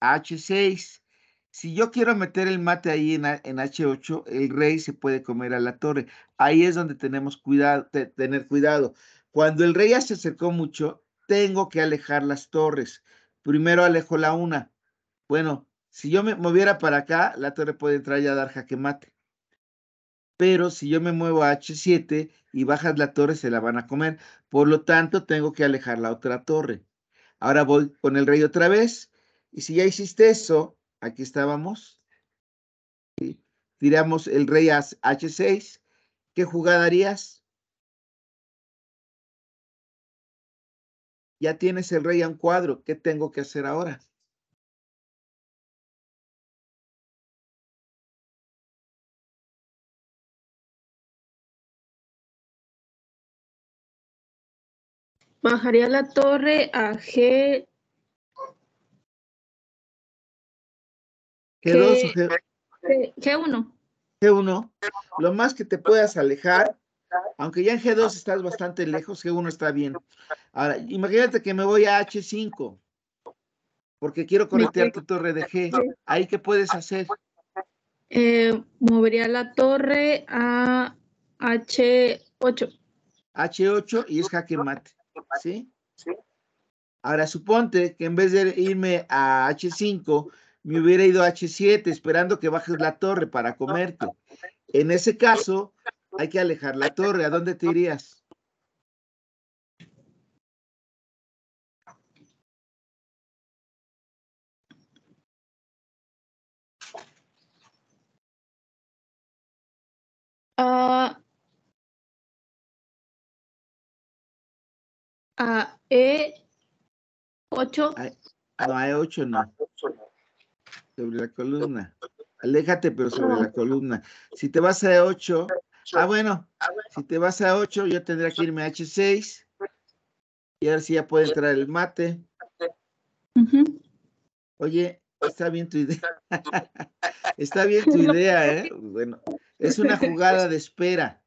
a H6. Si yo quiero meter el mate ahí en, en H8, el rey se puede comer a la torre. Ahí es donde tenemos cuidado, tener cuidado. Cuando el rey ya se acercó mucho, tengo que alejar las torres. Primero alejo la una. Bueno, si yo me moviera para acá, la torre puede entrar y a dar jaque mate. Pero si yo me muevo a H7 y bajas la torre, se la van a comer. Por lo tanto, tengo que alejar la otra torre. Ahora voy con el rey otra vez. Y si ya hiciste eso, aquí estábamos. Tiramos el rey a H6. ¿Qué jugada harías? ya tienes el rey en cuadro, ¿qué tengo que hacer ahora? Bajaría la torre a G. G2 G... 2 g uno. G1. Lo más que te puedas alejar aunque ya en G2 ah. estás bastante lejos, G1 está bien. Ahora, imagínate que me voy a H5 porque quiero conectar tu torre de G. ¿Ahí qué puedes hacer? Eh, movería la torre a H8. H8 y es jaque mate, ¿sí? Sí. Ahora, suponte que en vez de irme a H5, me hubiera ido a H7 esperando que bajes la torre para comerte. En ese caso, hay que alejar la torre. ¿A dónde te irías? a ah, ah, E8. Ah, no, a E8 e no. Sobre la columna. Aléjate, pero sobre la columna. Si te vas a E8, Ah, ah, bueno. Si te vas a 8, yo tendré que irme a H6. Y ahora sí ya puede entrar el mate. Oye, está bien tu idea. está bien tu idea, ¿eh? Bueno, es una jugada de espera.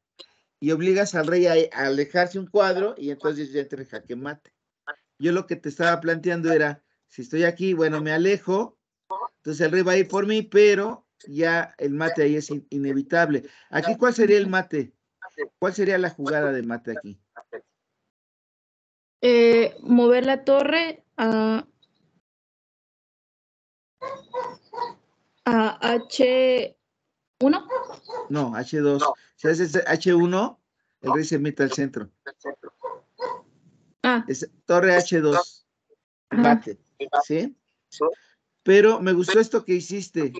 Y obligas al rey a, alejarse un cuadro y entonces ya te deja que mate. Yo lo que te estaba planteando era, si estoy aquí, bueno, me alejo, entonces el rey va a ir por mí, pero ya el mate ahí es inevitable. Aquí, ¿cuál sería el mate? ¿Cuál sería la jugada de mate aquí? Eh, mover la torre a, a H1. No, H2. Si haces H1, el rey se mete al centro. Ah. torre H2. Mate. ¿sí? Pero me gustó esto que hiciste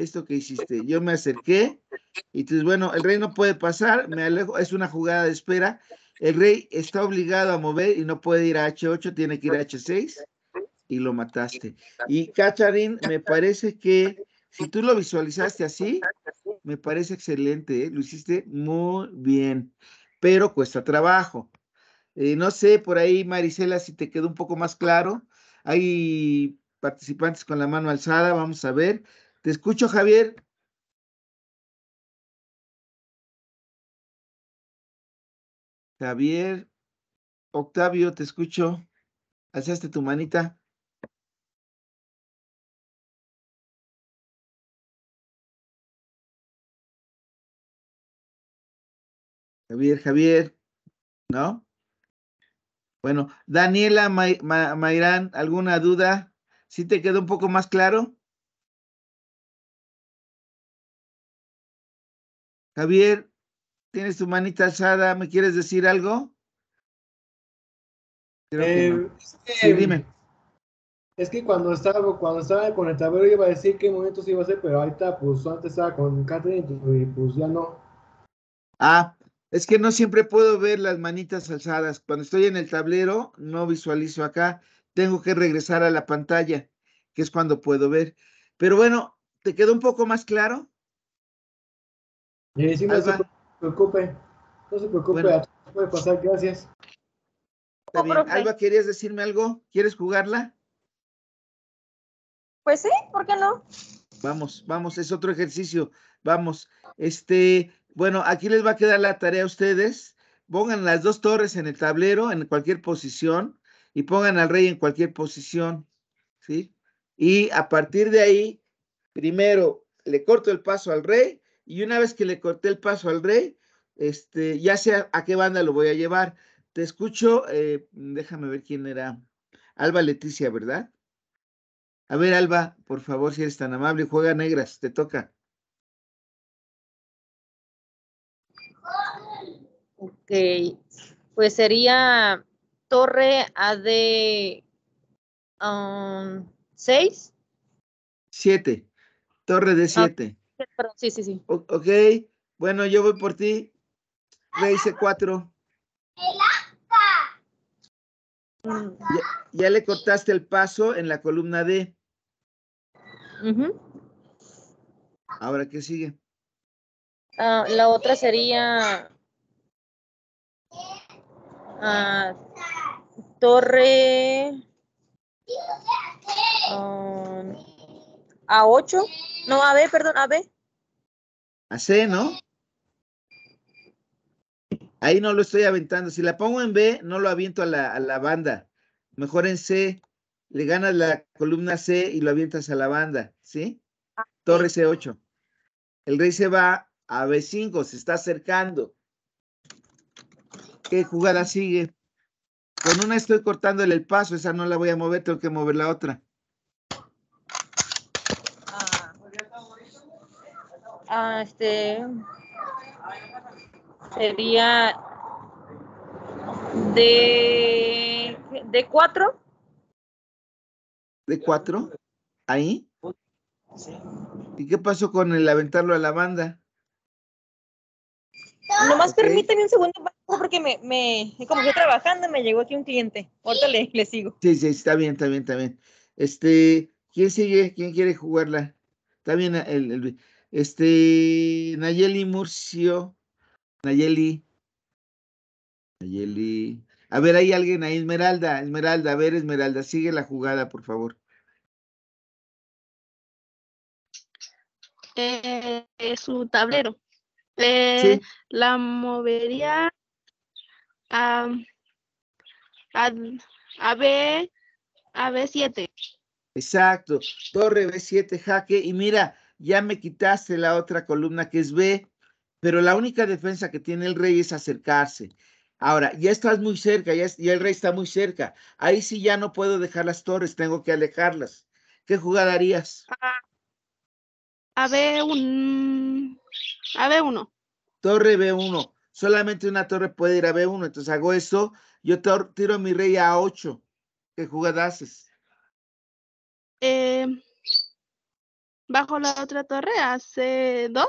esto que hiciste. Yo me acerqué y entonces, bueno, el rey no puede pasar, me alejo, es una jugada de espera. El rey está obligado a mover y no puede ir a H8, tiene que ir a H6 y lo mataste. Y Cacharín, me parece que si tú lo visualizaste así, me parece excelente, ¿eh? lo hiciste muy bien, pero cuesta trabajo. Eh, no sé, por ahí, Marisela, si te quedó un poco más claro. Hay participantes con la mano alzada, vamos a ver. Te escucho, Javier. Javier, Octavio, te escucho. Alzaste tu manita. Javier, Javier, ¿no? Bueno, Daniela Mayran, Mayrán, ¿alguna duda? ¿Sí te quedó un poco más claro? Javier, tienes tu manita alzada, ¿me quieres decir algo? Eh, es que, sí, dime. Es que cuando estaba, cuando estaba con el tablero iba a decir qué momentos iba a ser, pero ahorita pues antes estaba con Catherine y pues ya no. Ah, es que no siempre puedo ver las manitas alzadas. Cuando estoy en el tablero, no visualizo acá. Tengo que regresar a la pantalla, que es cuando puedo ver. Pero bueno, ¿te quedó un poco más claro? no se preocupe, no se preocupe, puede pasar, gracias. Oh, Alba, ¿querías decirme algo? ¿Quieres jugarla? Pues sí, ¿por qué no? Vamos, vamos, es otro ejercicio. Vamos, este, bueno, aquí les va a quedar la tarea a ustedes. Pongan las dos torres en el tablero, en cualquier posición, y pongan al rey en cualquier posición, ¿sí? Y a partir de ahí, primero le corto el paso al rey y una vez que le corté el paso al rey, este, ya sé a, qué banda lo voy a llevar. Te escucho, eh, déjame ver quién era. Alba Leticia, ¿verdad? A ver, Alba, por favor, si eres tan amable, juega negras, te toca. Ok, pues sería torre AD 6. 7, torre de 7 sí, sí, sí. ok, bueno, yo voy por ti. Rey C4. Ya, ya, le cortaste el paso en la columna D. Ahora, ¿qué sigue? Ah, la otra sería ah, torre ah, a8, no, a B, perdón, B. A C, ¿no? Ahí no lo estoy aventando. Si la pongo en B, no lo aviento a la, a la banda. Mejor en C, le ganas la columna C y lo avientas a la banda, ¿sí? Ah, Torre C8. El rey se va a B5, se está acercando. ¿Qué jugada sigue? Con una estoy cortándole el paso, esa no la voy a mover, tengo que mover la otra. ah, este, sería de, de cuatro. ¿De cuatro? ¿Ahí? ¿Y qué pasó con el aventarlo a la banda? Nomás permíteme un segundo porque me, como yo trabajando, me llegó aquí un cliente. Ahorita le, sigo. Sí, sí, está bien, está bien, está bien. Este, ¿quién sigue? ¿Quién quiere jugarla? Está bien, el este, Nayeli Murcio. Nayeli. Nayeli. A ver, hay alguien ahí, Esmeralda, Esmeralda, a ver, Esmeralda, sigue la jugada, por favor. Eh, su tablero. Eh, la movería a, a, a, B, a B7. Exacto, torre B7 jaque. Y mira, ya me quitaste la otra columna que es B, pero la única defensa que tiene el rey es acercarse. Ahora, ya estás muy cerca, ya, el rey está muy cerca. Ahí sí ya no puedo dejar las torres, tengo que alejarlas. ¿Qué jugada harías? A B1. A B1. Torre B1. Solamente una torre puede ir a B1. Entonces hago eso. Yo tiro a mi rey a 8. ¿Qué jugada haces? Eh, bajo la otra torre a C2.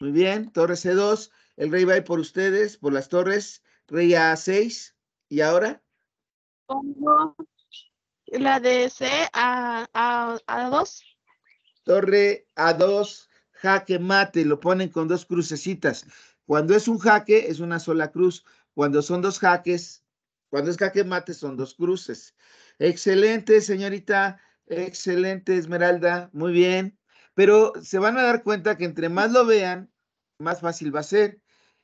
Muy bien, torre C2. El rey va a ir por ustedes, por las torres. Rey A6. ¿Y ahora? Pongo la de C a, a, a 2. Torre A2, jaque mate. Lo ponen con dos crucecitas. Cuando es un jaque, es una sola cruz. Cuando son dos jaques, cuando es jaque mate, son dos cruces. Excelente, señorita Excelente, Esmeralda, muy bien. Pero se van a dar cuenta que entre más lo vean, más fácil va a ser.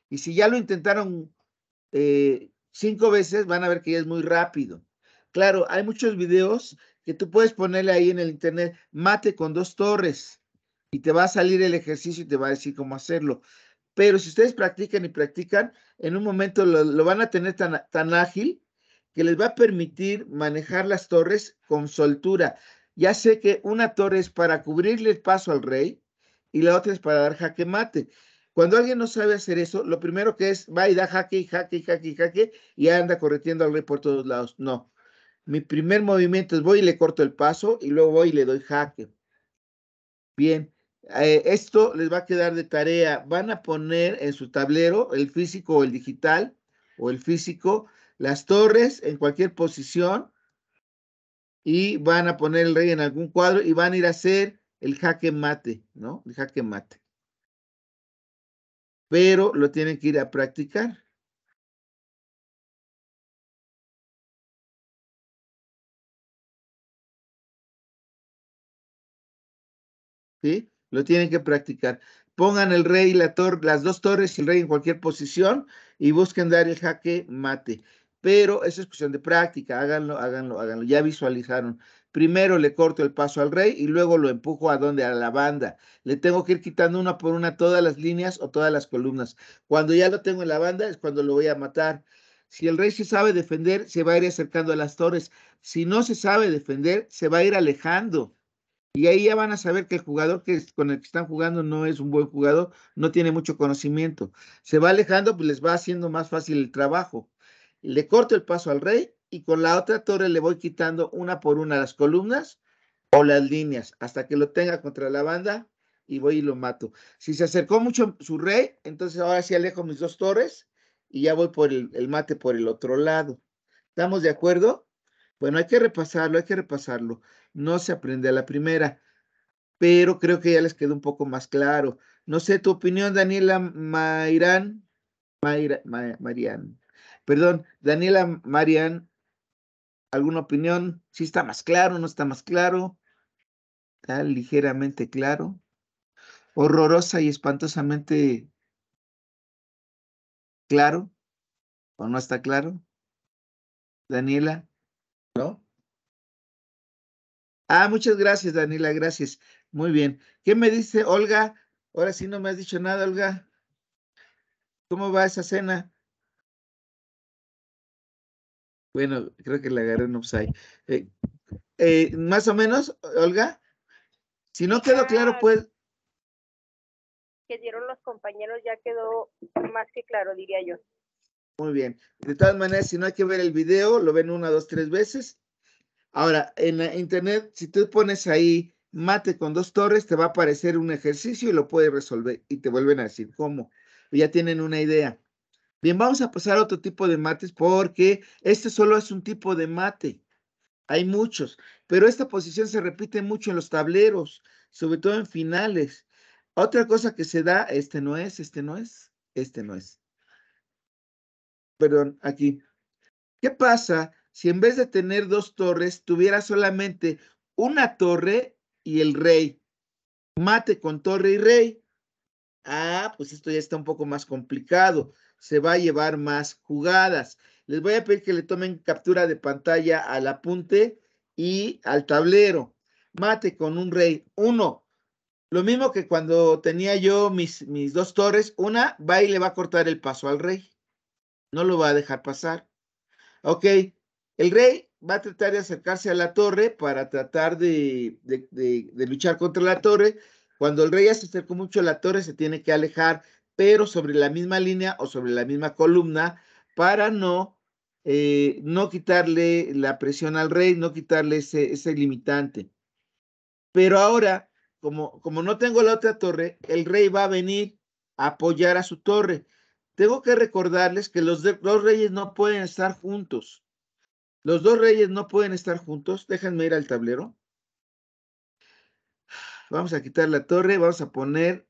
Y si ya lo intentaron eh, cinco veces, van a ver que ya es muy rápido. Claro, hay muchos videos que tú puedes ponerle ahí en el internet, mate con dos torres, y te va a salir el ejercicio y te va a decir cómo hacerlo. Pero si ustedes practican y practican, en un momento lo, van a tener tan, tan ágil que les va a permitir manejar las torres con soltura. Ya sé que una torre es para cubrirle el paso al rey y la otra es para dar jaque mate. Cuando alguien no sabe hacer eso, lo primero que es va y da jaque y jaque y jaque y jaque y anda corretiendo al rey por todos lados. No. Mi primer movimiento es voy y le corto el paso y luego voy y le doy jaque. Bien. Eh, esto les va a quedar de tarea. Van a poner en su tablero el físico o el digital o el físico las torres en cualquier posición y van a poner el rey en algún cuadro y van a ir a hacer el jaque mate, ¿no? El jaque mate. Pero lo tienen que ir a practicar. ¿Sí? Lo tienen que practicar. Pongan el rey, y la las dos torres y el rey en cualquier posición y busquen dar el jaque mate pero esa es cuestión de práctica, háganlo, háganlo, háganlo, ya visualizaron. Primero le corto el paso al rey y luego lo empujo a donde, a la banda. Le tengo que ir quitando una por una todas las líneas o todas las columnas. Cuando ya lo tengo en la banda es cuando lo voy a matar. Si el rey se sabe defender, se va a ir acercando a las torres. Si no se sabe defender, se va a ir alejando. Y ahí ya van a saber que el jugador que con el que están jugando no es un buen jugador, no tiene mucho conocimiento. Se va alejando, pues les va haciendo más fácil el trabajo le corto el paso al rey y con la otra torre le voy quitando una por una las columnas o las líneas hasta que lo tenga contra la banda y voy y lo mato. Si se acercó mucho su rey, entonces ahora sí alejo mis dos torres y ya voy por el, mate por el otro lado. ¿Estamos de acuerdo? Bueno, hay que repasarlo, hay que repasarlo. No se aprende a la primera, pero creo que ya les quedó un poco más claro. No sé tu opinión, Daniela Mairán. Mayra, Perdón, Daniela Marian, ¿alguna opinión? ¿Sí está más claro? ¿No está más claro? Está ligeramente claro. Horrorosa y espantosamente claro. ¿O no está claro? Daniela, ¿no? Ah, muchas gracias, Daniela, gracias. Muy bien. ¿Qué me dice Olga? Ahora sí no me has dicho nada, Olga. ¿Cómo va esa cena? Bueno, creo que la agarré en offside. Eh, eh, más o menos, Olga. Si no quedó claro, ah, pues. Que dieron los compañeros ya quedó más que claro, diría yo. Muy bien. De todas maneras, si no hay que ver el video, lo ven una, dos, tres veces. Ahora, en internet, si tú pones ahí mate con dos torres, te va a aparecer un ejercicio y lo puedes resolver y te vuelven a decir cómo. Ya tienen una idea. Bien, vamos a pasar a otro tipo de mates porque este solo es un tipo de mate. Hay muchos, pero esta posición se repite mucho en los tableros, sobre todo en finales. Otra cosa que se da, este no es, este no es, este no es. Perdón, aquí. ¿Qué pasa si en vez de tener dos torres, tuviera solamente una torre y el rey? Mate con torre y rey. Ah, pues esto ya está un poco más complicado se va a llevar más jugadas. Les voy a pedir que le tomen captura de pantalla al apunte y al tablero. Mate con un rey. Uno. Lo mismo que cuando tenía yo mis, mis dos torres. Una va y le va a cortar el paso al rey. No lo va a dejar pasar. Ok. El rey va a tratar de acercarse a la torre para tratar de, de, luchar contra la torre. Cuando el rey se acercó mucho a la torre, se tiene que alejar pero sobre la misma línea o sobre la misma columna para no, eh, no quitarle la presión al rey, no quitarle ese, limitante. Pero ahora, como, como no tengo la otra torre, el rey va a venir a apoyar a su torre. Tengo que recordarles que los dos reyes no pueden estar juntos. Los dos reyes no pueden estar juntos. Déjenme ir al tablero. Vamos a quitar la torre, vamos a poner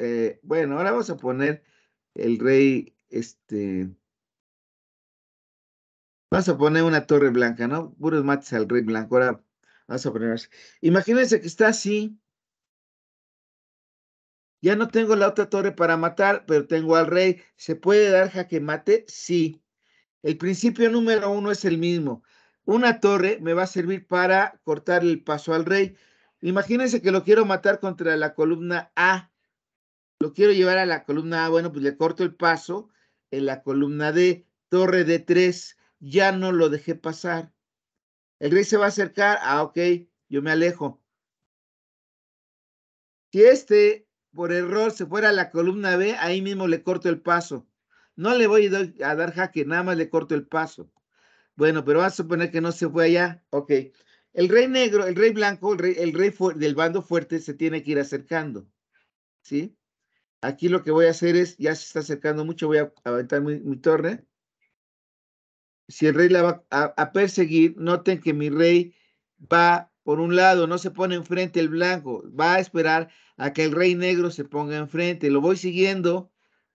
eh, bueno, ahora vamos a poner el rey, este... Vamos a poner una torre blanca, ¿no? Puros mates al rey blanco. Ahora vamos a poner Imagínense que está así. Ya no tengo la otra torre para matar, pero tengo al rey. ¿Se puede dar jaque mate? Sí. El principio número uno es el mismo. Una torre me va a servir para cortar el paso al rey. Imagínense que lo quiero matar contra la columna A lo quiero llevar a la columna A, bueno, pues le corto el paso en la columna D, torre de 3, ya no lo dejé pasar. El rey se va a acercar, ah, ok, yo me alejo. Si este, por error, se fuera a la columna B, ahí mismo le corto el paso. No le voy a dar jaque, nada más le corto el paso. Bueno, pero vamos a suponer que no se fue allá. Ok. El rey negro, el rey blanco, el rey del bando fuerte se tiene que ir acercando. ¿Sí? Aquí lo que voy a hacer es, ya se está acercando mucho, voy a aventar mi, torre. Si el rey la va a, a, perseguir, noten que mi rey va por un lado, no se pone enfrente el blanco, va a esperar a que el rey negro se ponga enfrente. Lo voy siguiendo,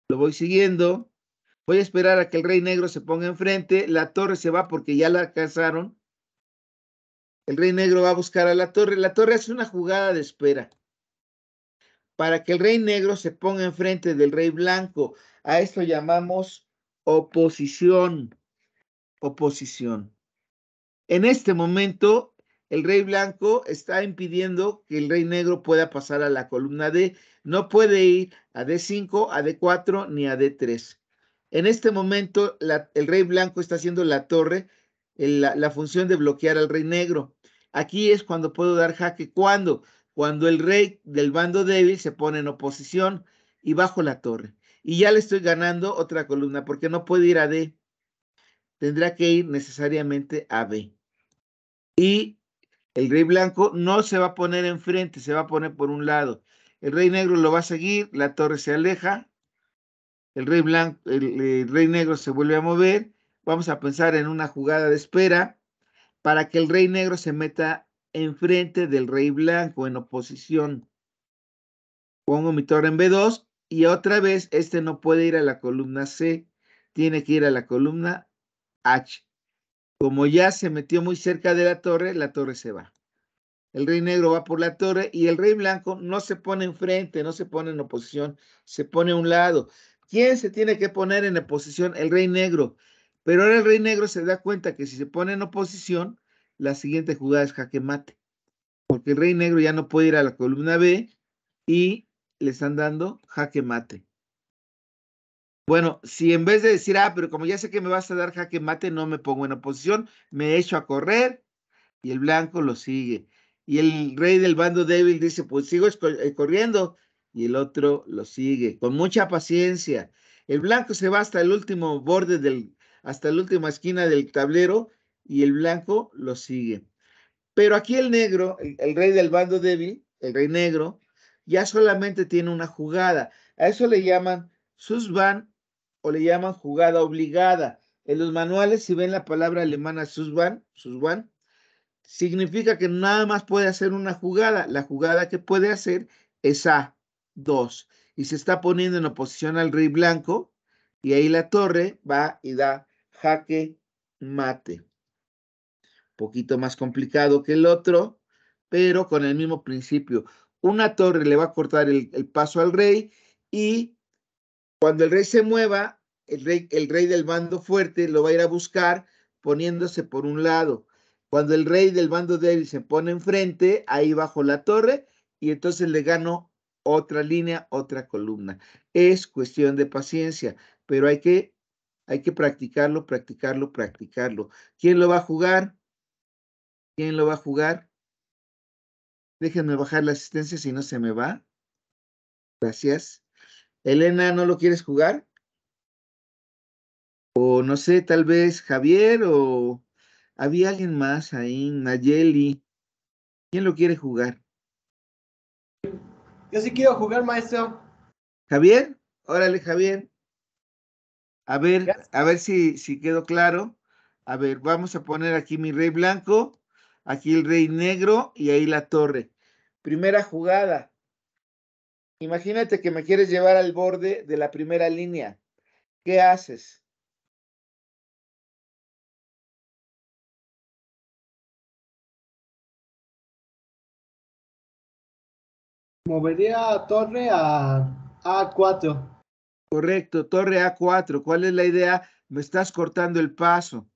lo voy siguiendo. Voy a esperar a que el rey negro se ponga enfrente. La torre se va porque ya la alcanzaron. El rey negro va a buscar a la torre. La torre hace una jugada de espera para que el rey negro se ponga enfrente del rey blanco. A esto llamamos oposición. Oposición. En este momento, el rey blanco está impidiendo que el rey negro pueda pasar a la columna D. No puede ir a D5, a D4 ni a D3. En este momento, el rey blanco está haciendo la torre, la función de bloquear al rey negro. Aquí es cuando puedo dar jaque. ¿Cuándo? cuando el rey del bando débil se pone en oposición y bajo la torre. Y ya le estoy ganando otra columna porque no puede ir a D. Tendrá que ir necesariamente a B. Y el rey blanco no se va a poner enfrente, se va a poner por un lado. El rey negro lo va a seguir, la torre se aleja, el rey blanco, el rey negro se vuelve a mover. Vamos a pensar en una jugada de espera para que el rey negro se meta enfrente del rey blanco en oposición. Pongo mi torre en B2 y otra vez este no puede ir a la columna C, tiene que ir a la columna H. Como ya se metió muy cerca de la torre, la torre se va. El rey negro va por la torre y el rey blanco no se pone enfrente, no se pone en oposición, se pone a un lado. ¿Quién se tiene que poner en oposición? El rey negro. Pero ahora el rey negro se da cuenta que si se pone en oposición, la siguiente jugada es jaque mate, porque el rey negro ya no puede ir a la columna B y le están dando jaque mate. Bueno, si en vez de decir, ah, pero como ya sé que me vas a dar jaque mate, no me pongo en oposición, me echo a correr y el blanco lo sigue. Y el rey del bando débil dice, pues sigo eh, corriendo y el otro lo sigue con mucha paciencia. El blanco se va hasta el último borde del, hasta la última esquina del tablero y el blanco lo sigue. Pero aquí el negro, el, rey del bando débil, el rey negro, ya solamente tiene una jugada. A eso le llaman van o le llaman jugada obligada. En los manuales, si ven la palabra alemana sus van, significa que nada más puede hacer una jugada. La jugada que puede hacer es A2 y se está poniendo en oposición al rey blanco y ahí la torre va y da jaque mate poquito más complicado que el otro, pero con el mismo principio. Una torre le va a cortar el, paso al rey y cuando el rey se mueva, el rey, el rey del bando fuerte lo va a ir a buscar poniéndose por un lado. Cuando el rey del bando débil se pone enfrente, ahí bajo la torre, y entonces le gano otra línea, otra columna. Es cuestión de paciencia, pero hay que, hay que practicarlo, practicarlo, practicarlo. ¿Quién lo va a jugar? ¿Quién lo va a jugar? Déjenme bajar la asistencia si no se me va. Gracias. Elena, ¿no lo quieres jugar? O no sé, tal vez Javier o había alguien más ahí, Nayeli. ¿Quién lo quiere jugar? Yo sí quiero jugar, maestro. ¿Javier? Órale, Javier. A ver, a ver si, si quedó claro. A ver, vamos a poner aquí mi rey blanco Aquí el rey negro y ahí la torre. Primera jugada. Imagínate que me quieres llevar al borde de la primera línea. ¿Qué haces? Movería torre a A4. Correcto, torre A4. ¿Cuál es la idea? Me estás cortando el paso.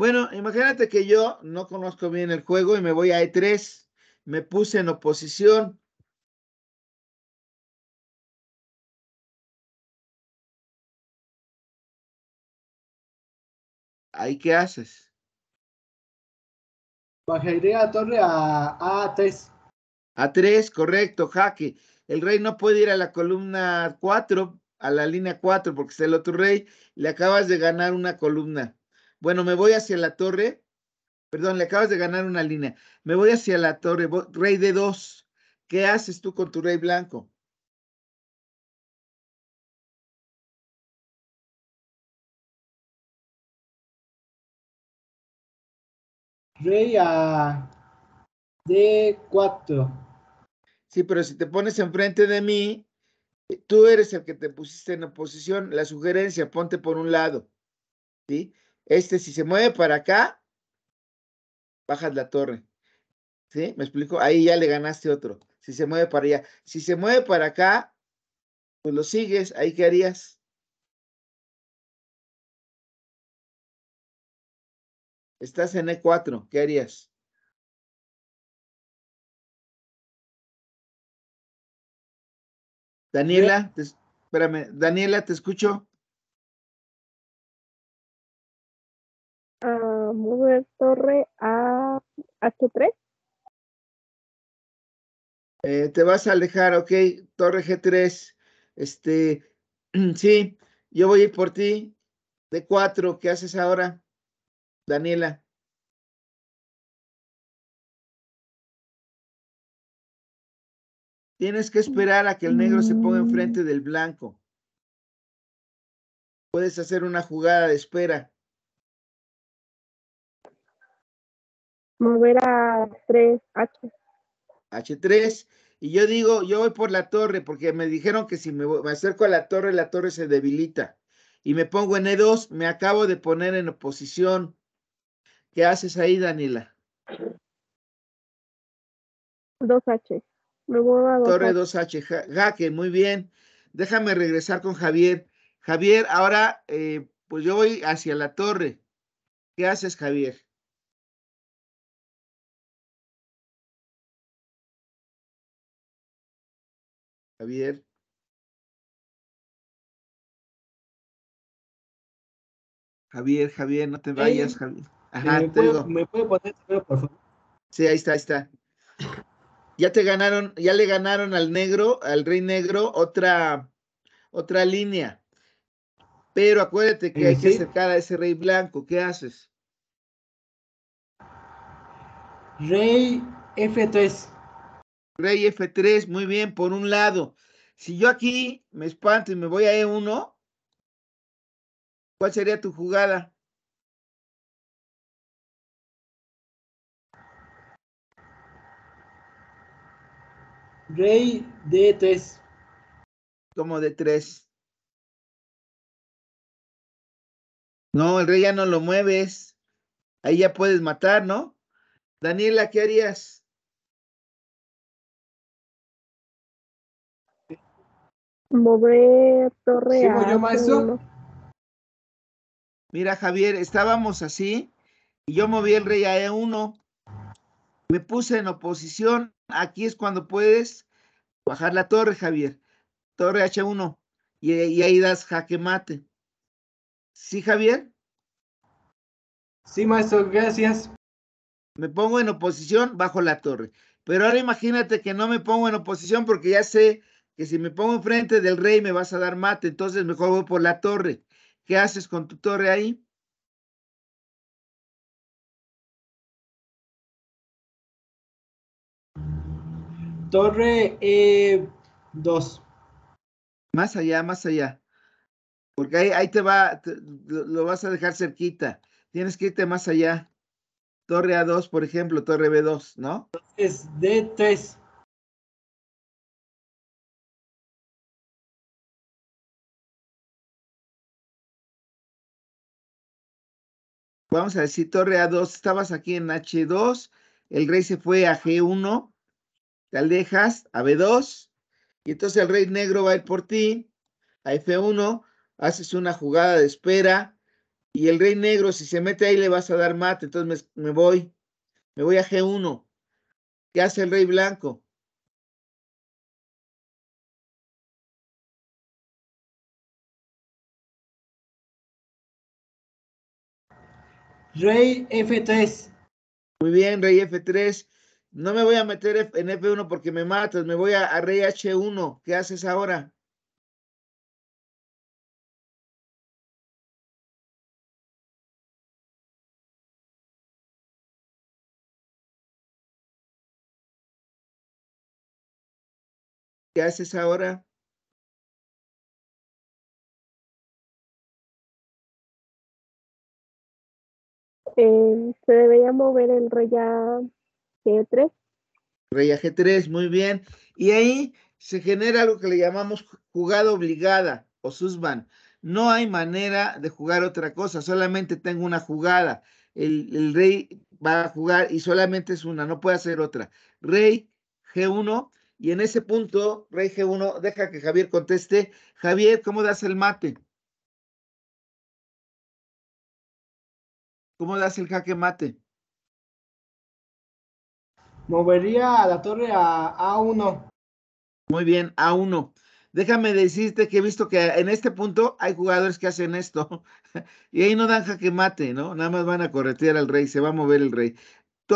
Bueno, imagínate que yo no conozco bien el juego y me voy a E3. Me puse en oposición. ¿Ahí qué haces? Bajaría la torre a A3. A3, correcto, jaque. El rey no puede ir a la columna 4, a la línea 4, porque está el otro rey. Le acabas de ganar una columna. Bueno, me voy hacia la torre. Perdón, le acabas de ganar una línea. Me voy hacia la torre. rey de dos. ¿Qué haces tú con tu rey blanco? Rey a D4. Sí, pero si te pones enfrente de mí, tú eres el que te pusiste en oposición. La sugerencia, ponte por un lado. ¿Sí? Este, si se mueve para acá, bajas la torre. ¿Sí? ¿Me explico? Ahí ya le ganaste otro. Si se mueve para allá. Si se mueve para acá, pues lo sigues. Ahí qué harías. Estás en E4. ¿Qué harías? Daniela, espérame. Daniela, te escucho. Vamos a torre a H3. Eh, te vas a alejar, ok, torre G3. Este, sí, yo voy a ir por ti. D4, ¿qué haces ahora, Daniela? Tienes que esperar a que el negro se ponga enfrente del blanco. Puedes hacer una jugada de espera. Mover a 3H. H3. Y yo digo, yo voy por la torre, porque me dijeron que si me, acerco a la torre, la torre se debilita. Y me pongo en E2, me acabo de poner en oposición. ¿Qué haces ahí, Daniela? 2H. Me voy a 2H. Torre 2H. Jaque, muy bien. Déjame regresar con Javier. Javier, ahora, eh, pues yo voy hacia la torre. ¿Qué haces, Javier? Javier. Javier, Javier, no te vayas, Javier. Ajá, te digo. ¿Me poner por favor? Sí, ahí está, ahí está. Ya te ganaron, ya le ganaron al negro, al rey negro, otra, otra línea. Pero acuérdate que eh, hay que acercar a ese rey blanco. ¿Qué haces? Rey F3. Rey F3, muy bien, por un lado. Si yo aquí me espanto y me voy a E1, ¿cuál sería tu jugada? Rey D3. Como D3. No, el rey ya no lo mueves. Ahí ya puedes matar, ¿no? Daniela, ¿qué harías? mover torre Sí, maestro? Mira, Javier, estábamos así y yo moví el rey a E1. Me puse en oposición. Aquí es cuando puedes bajar la torre, Javier. Torre H1. Y, y ahí das jaque mate. ¿Sí, Javier? Sí, maestro, gracias. Me pongo en oposición bajo la torre. Pero ahora imagínate que no me pongo en oposición porque ya sé que si me pongo enfrente del rey me vas a dar mate, entonces mejor voy por la torre. ¿Qué haces con tu torre ahí? Torre 2. Eh, más allá, más allá. Porque ahí, te va, lo, vas a dejar cerquita. Tienes que irte más allá. Torre A2, por ejemplo, torre B2, ¿no? Entonces, D3. vamos a decir, torre A2, estabas aquí en H2, el rey se fue a G1, te alejas a B2, y entonces el rey negro va a ir por ti, a F1, haces una jugada de espera, y el rey negro, si se mete ahí, le vas a dar mate, entonces me, me voy, me voy a G1. ¿Qué hace el rey blanco? Rey F3. Muy bien, Rey F3. No me voy a meter en F1 porque me matas, me voy a, Rey H1. ¿Qué haces ahora? ¿Qué haces ahora? Eh, se debería mover el rey a G3. Rey a G3, muy bien. Y ahí se genera lo que le llamamos jugada obligada o susban. No hay manera de jugar otra cosa, solamente tengo una jugada. El, el rey va a jugar y solamente es una, no puede hacer otra. Rey G1, y en ese punto, Rey G1, deja que Javier conteste. Javier, ¿cómo das el mate? ¿Cómo das el jaque mate? Movería la torre a A1. Muy bien, A1. Déjame decirte que he visto que en este punto hay jugadores que hacen esto y ahí no dan jaque mate, ¿no? Nada más van a corretear al rey, se va a mover el rey.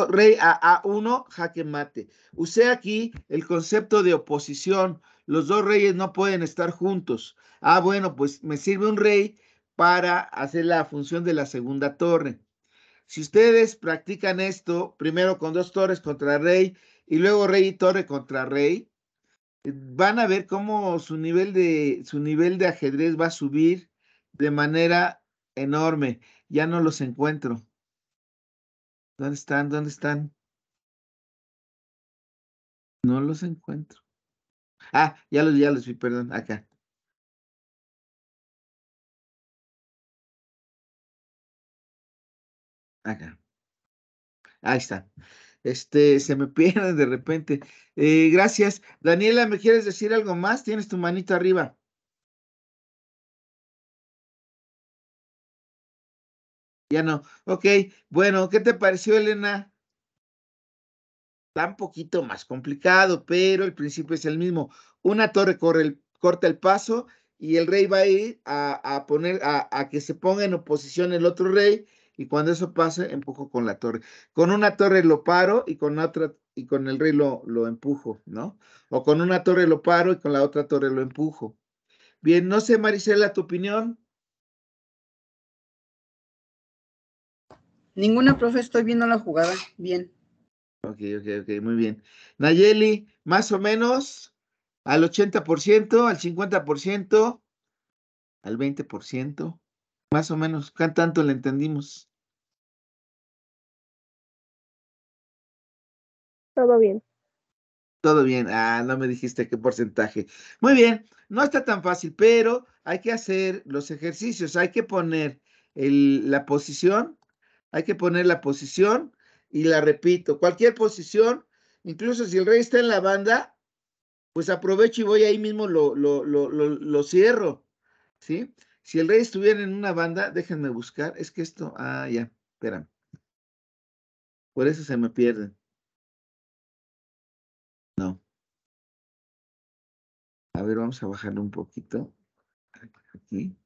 Rey a A1, jaque mate. Usé aquí el concepto de oposición. Los dos reyes no pueden estar juntos. Ah, bueno, pues me sirve un rey para hacer la función de la segunda torre. Si ustedes practican esto, primero con dos torres contra rey y luego rey y torre contra rey, van a ver cómo su nivel de, su nivel de ajedrez va a subir de manera enorme. Ya no los encuentro. ¿Dónde están? ¿Dónde están? No los encuentro. Ah, ya los, ya los vi, perdón, acá. Acá. Ahí está. Este, se me pierden de repente. Eh, gracias. Daniela, ¿me quieres decir algo más? Tienes tu manito arriba. Ya no. Ok, bueno, ¿qué te pareció, Elena? Está un poquito más complicado, pero el principio es el mismo. Una torre corre corta el paso y el rey va a ir a, poner, a, a que se ponga en oposición el otro rey y cuando eso pase, empujo con la torre. Con una torre lo paro y con otra y con el rey lo, lo empujo, ¿no? O con una torre lo paro y con la otra torre lo empujo. Bien, no sé, Marisela, tu opinión. Ninguna, profe, estoy viendo la jugada. Bien. Ok, ok, ok, muy bien. Nayeli, más o menos al 80%, al 50%, al 20%. Más o menos, ¿cuánto tanto le entendimos? Todo bien. Todo bien. Ah, no me dijiste qué porcentaje. Muy bien, no está tan fácil, pero hay que hacer los ejercicios. Hay que poner el, la posición, hay que poner la posición y la repito. Cualquier posición, incluso si el rey está en la banda, pues aprovecho y voy ahí mismo, lo, lo, lo, lo cierro. ¿Sí? Si el rey estuviera en una banda, déjenme buscar. Es que esto, ah, ya, Espera. Por eso se me pierden. No. A ver, vamos a bajarlo un poquito. Aquí.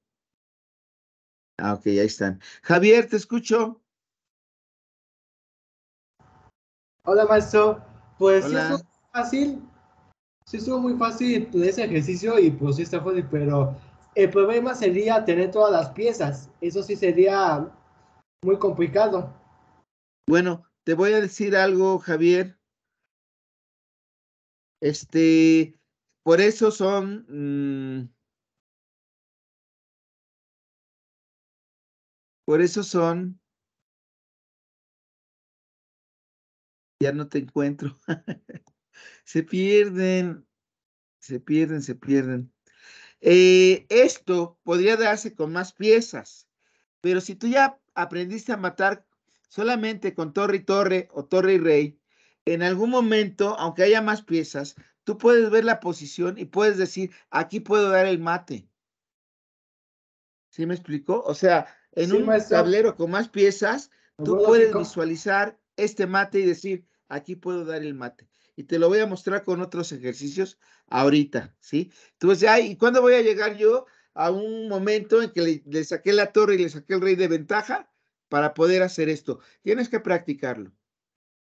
Ah, ok, ahí están. Javier, te escucho. Hola, maestro. Pues sí, estuvo fácil. Sí, estuvo muy fácil ese ejercicio y pues sí está fácil, pero el problema sería tener todas las piezas. Eso sí sería muy complicado. Bueno, te voy a decir algo, Javier. Este, por eso son... Mm, por eso son... Ya no te encuentro. se pierden, se pierden, se pierden. Eh, esto podría darse con más piezas, pero si tú ya aprendiste a matar solamente con torre y torre o torre y rey, en algún momento, aunque haya más piezas, tú puedes ver la posición y puedes decir, aquí puedo dar el mate. ¿Sí me explicó? O sea, en un tablero con más piezas, tú puedes visualizar este mate y decir, aquí puedo dar el mate y te lo voy a mostrar con otros ejercicios ahorita, ¿sí? Entonces, ¿y cuándo voy a llegar yo a un momento en que le, saqué la torre y le saqué el rey de ventaja para poder hacer esto? Tienes que practicarlo.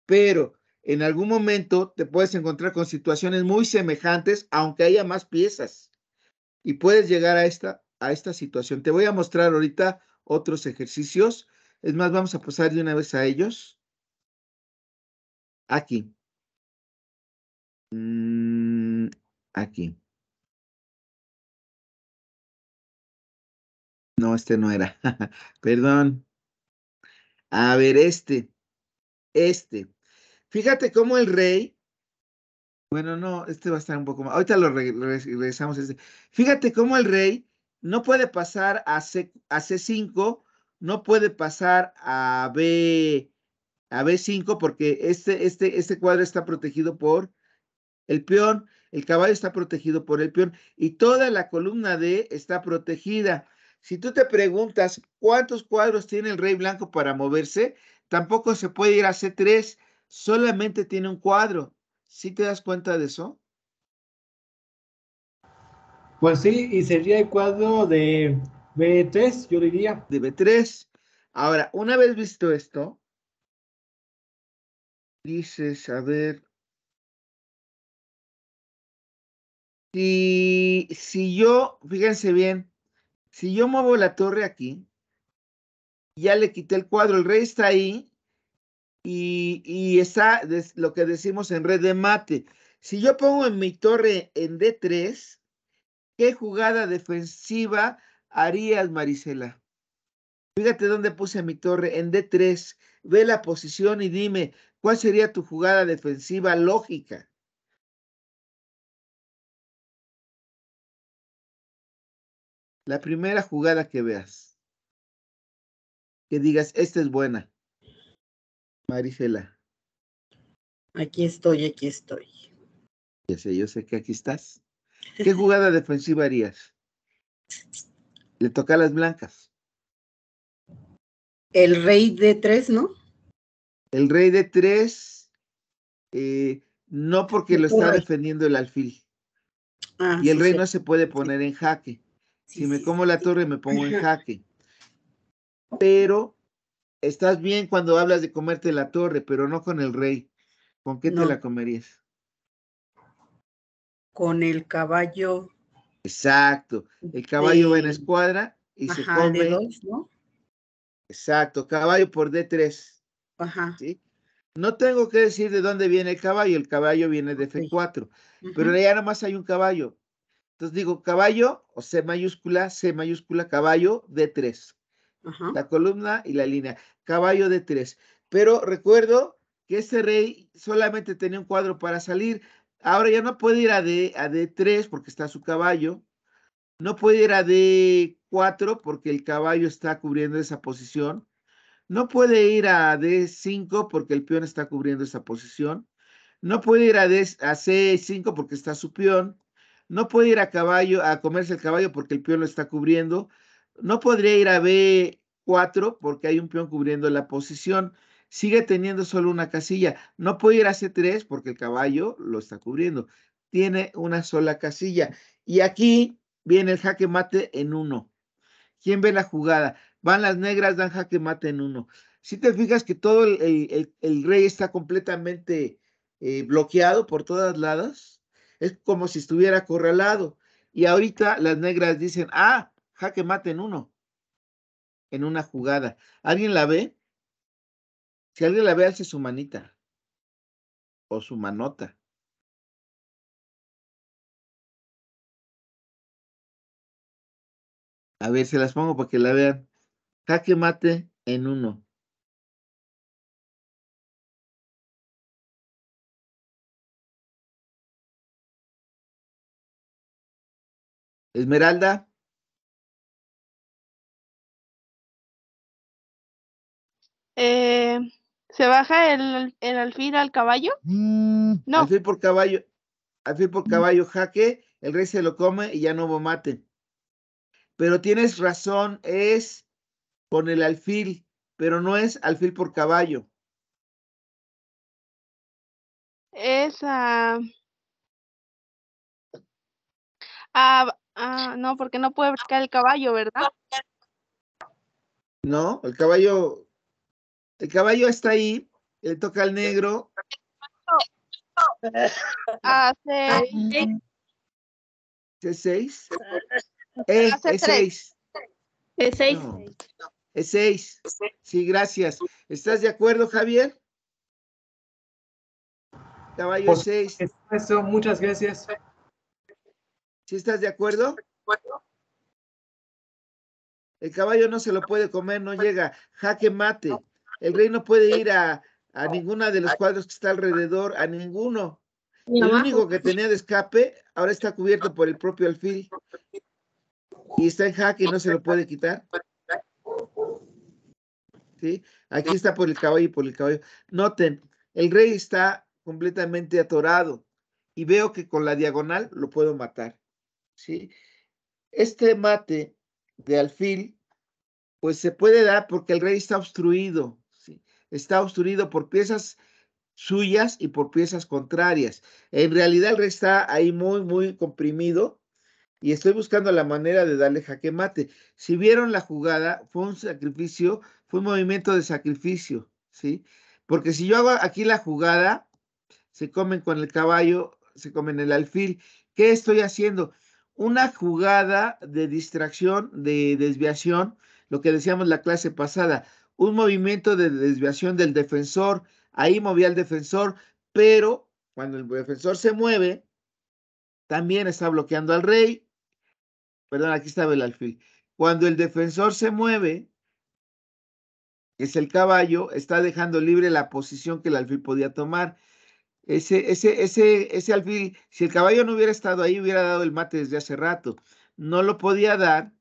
Pero en algún momento te puedes encontrar con situaciones muy semejantes, aunque haya más piezas. Y puedes llegar a esta, a esta situación. Te voy a mostrar ahorita otros ejercicios. Es más, vamos a pasar de una vez a ellos. Aquí. Mm, aquí. No, este no era. Perdón. A ver, este. Este. Fíjate cómo el rey. Bueno, no, este va a estar un poco más. Ahorita lo regresamos. Este. Fíjate cómo el rey no puede pasar a, C 5 no puede pasar a B a B5 porque este, este, este cuadro está protegido por el peón, el caballo está protegido por el peón y toda la columna D está protegida. Si tú te preguntas cuántos cuadros tiene el rey blanco para moverse, tampoco se puede ir a C3, solamente tiene un cuadro. ¿Sí te das cuenta de eso? Pues sí, y sería el cuadro de B3, yo diría. De B3. Ahora, una vez visto esto, dices, a ver, Si, yo, fíjense bien, si yo muevo la torre aquí, ya le quité el cuadro, el rey está ahí y, está lo que decimos en red de mate. Si yo pongo en mi torre en D3, ¿qué jugada defensiva harías, Marisela? Fíjate dónde puse mi torre, en D3. Ve la posición y dime, ¿cuál sería tu jugada defensiva lógica? La primera jugada que veas. Que digas, esta es buena. Marisela. Aquí estoy, aquí estoy. Ya sé, yo sé que aquí estás. ¿Qué jugada defensiva harías? Le toca a las blancas. El rey de tres, ¿no? El rey de tres, eh, no porque lo está defendiendo el alfil. Ah, y el rey no se puede poner en jaque si me como la torre me pongo en jaque. Pero estás bien cuando hablas de comerte la torre, pero no con el rey. ¿Con qué te la comerías? Con el caballo. Exacto. El caballo va en escuadra y se come. dos, ¿no? Exacto, caballo por D3. Ajá. No tengo que decir de dónde viene el caballo, el caballo viene de F4, pero ya nada más hay un caballo. Entonces digo caballo o C mayúscula, C mayúscula, caballo D3. La columna y la línea. Caballo D3. Pero recuerdo que este rey solamente tenía un cuadro para salir. Ahora ya no puede ir a, D, a 3 porque está su caballo. No puede ir a D4 porque el caballo está cubriendo esa posición. No puede ir a D5 porque el peón está cubriendo esa posición. No puede ir a C5 porque está su peón no puede ir a caballo a comerse el caballo porque el peón lo está cubriendo, no podría ir a B4 porque hay un peón cubriendo la posición, sigue teniendo solo una casilla, no puede ir a C3 porque el caballo lo está cubriendo, tiene una sola casilla. Y aquí viene el jaque mate en uno. ¿Quién ve la jugada? Van las negras, dan jaque mate en uno. Si te fijas que todo el, rey está completamente eh, bloqueado por todas lados, es como si estuviera acorralado. Y ahorita las negras dicen, ah, jaque mate en uno, en una jugada. ¿Alguien la ve? Si alguien la ve, hace su manita o su manota. A ver, se las pongo para que la vean. Jaque mate en uno. Esmeralda. Eh, ¿Se baja el, el, alfil al caballo? Mm, no. Alfil por caballo. Alfil por mm. caballo, jaque. El rey se lo come y ya no lo mate. Pero tienes razón, es con el alfil, pero no es alfil por caballo. Es a. Ah, a ah, Ah, no, porque no puede buscar el caballo, ¿verdad? No, el caballo, el caballo está ahí, le toca al negro. Ah, ¿Es ah, eh, seis? es seis. Es seis. Sí, gracias. ¿Estás de acuerdo, Javier? Caballo pues, seis. Eso, muchas gracias. ¿Sí estás de acuerdo? El caballo no se lo puede comer, no llega. Jaque mate. El rey no puede ir a, a ninguna de los cuadros que está alrededor, a ninguno. El único que tenía de escape ahora está cubierto por el propio alfil. Y está en jaque y no se lo puede quitar. ¿Sí? Aquí está por el caballo y por el caballo. Noten, el rey está completamente atorado y veo que con la diagonal lo puedo matar. Este mate de alfil, pues se puede dar porque el rey está obstruido, ¿sí? Está obstruido por piezas suyas y por piezas contrarias. En realidad el rey está ahí muy, muy comprimido y estoy buscando la manera de darle jaque mate. Si vieron la jugada, fue un sacrificio, fue un movimiento de sacrificio, ¿sí? Porque si yo hago aquí la jugada, se comen con el caballo, se comen el alfil. ¿Qué estoy haciendo? una jugada de distracción, de desviación, lo que decíamos la clase pasada, un movimiento de desviación del defensor, ahí movía al defensor, pero cuando el defensor se mueve, también está bloqueando al rey. Perdón, aquí estaba el alfil. Cuando el defensor se mueve, es el caballo, está dejando libre la posición que el alfil podía tomar. Ese, ese, ese, ese alfil, si el caballo no hubiera estado ahí, hubiera dado el mate desde hace rato. No lo podía dar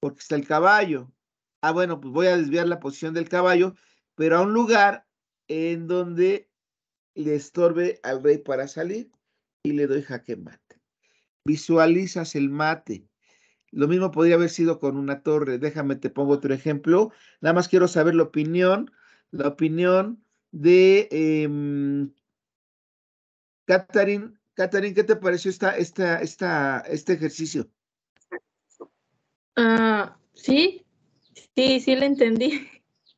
porque está el caballo. Ah, bueno, pues voy a desviar la posición del caballo, pero a un lugar en donde le estorbe al rey para salir y le doy jaque mate. Visualizas el mate. Lo mismo podría haber sido con una torre. Déjame, te pongo otro ejemplo. Nada más quiero saber la opinión, la opinión de em, Catherine, ¿qué te pareció esta, esta, este ejercicio? Ah, sí, sí, sí lo entendí.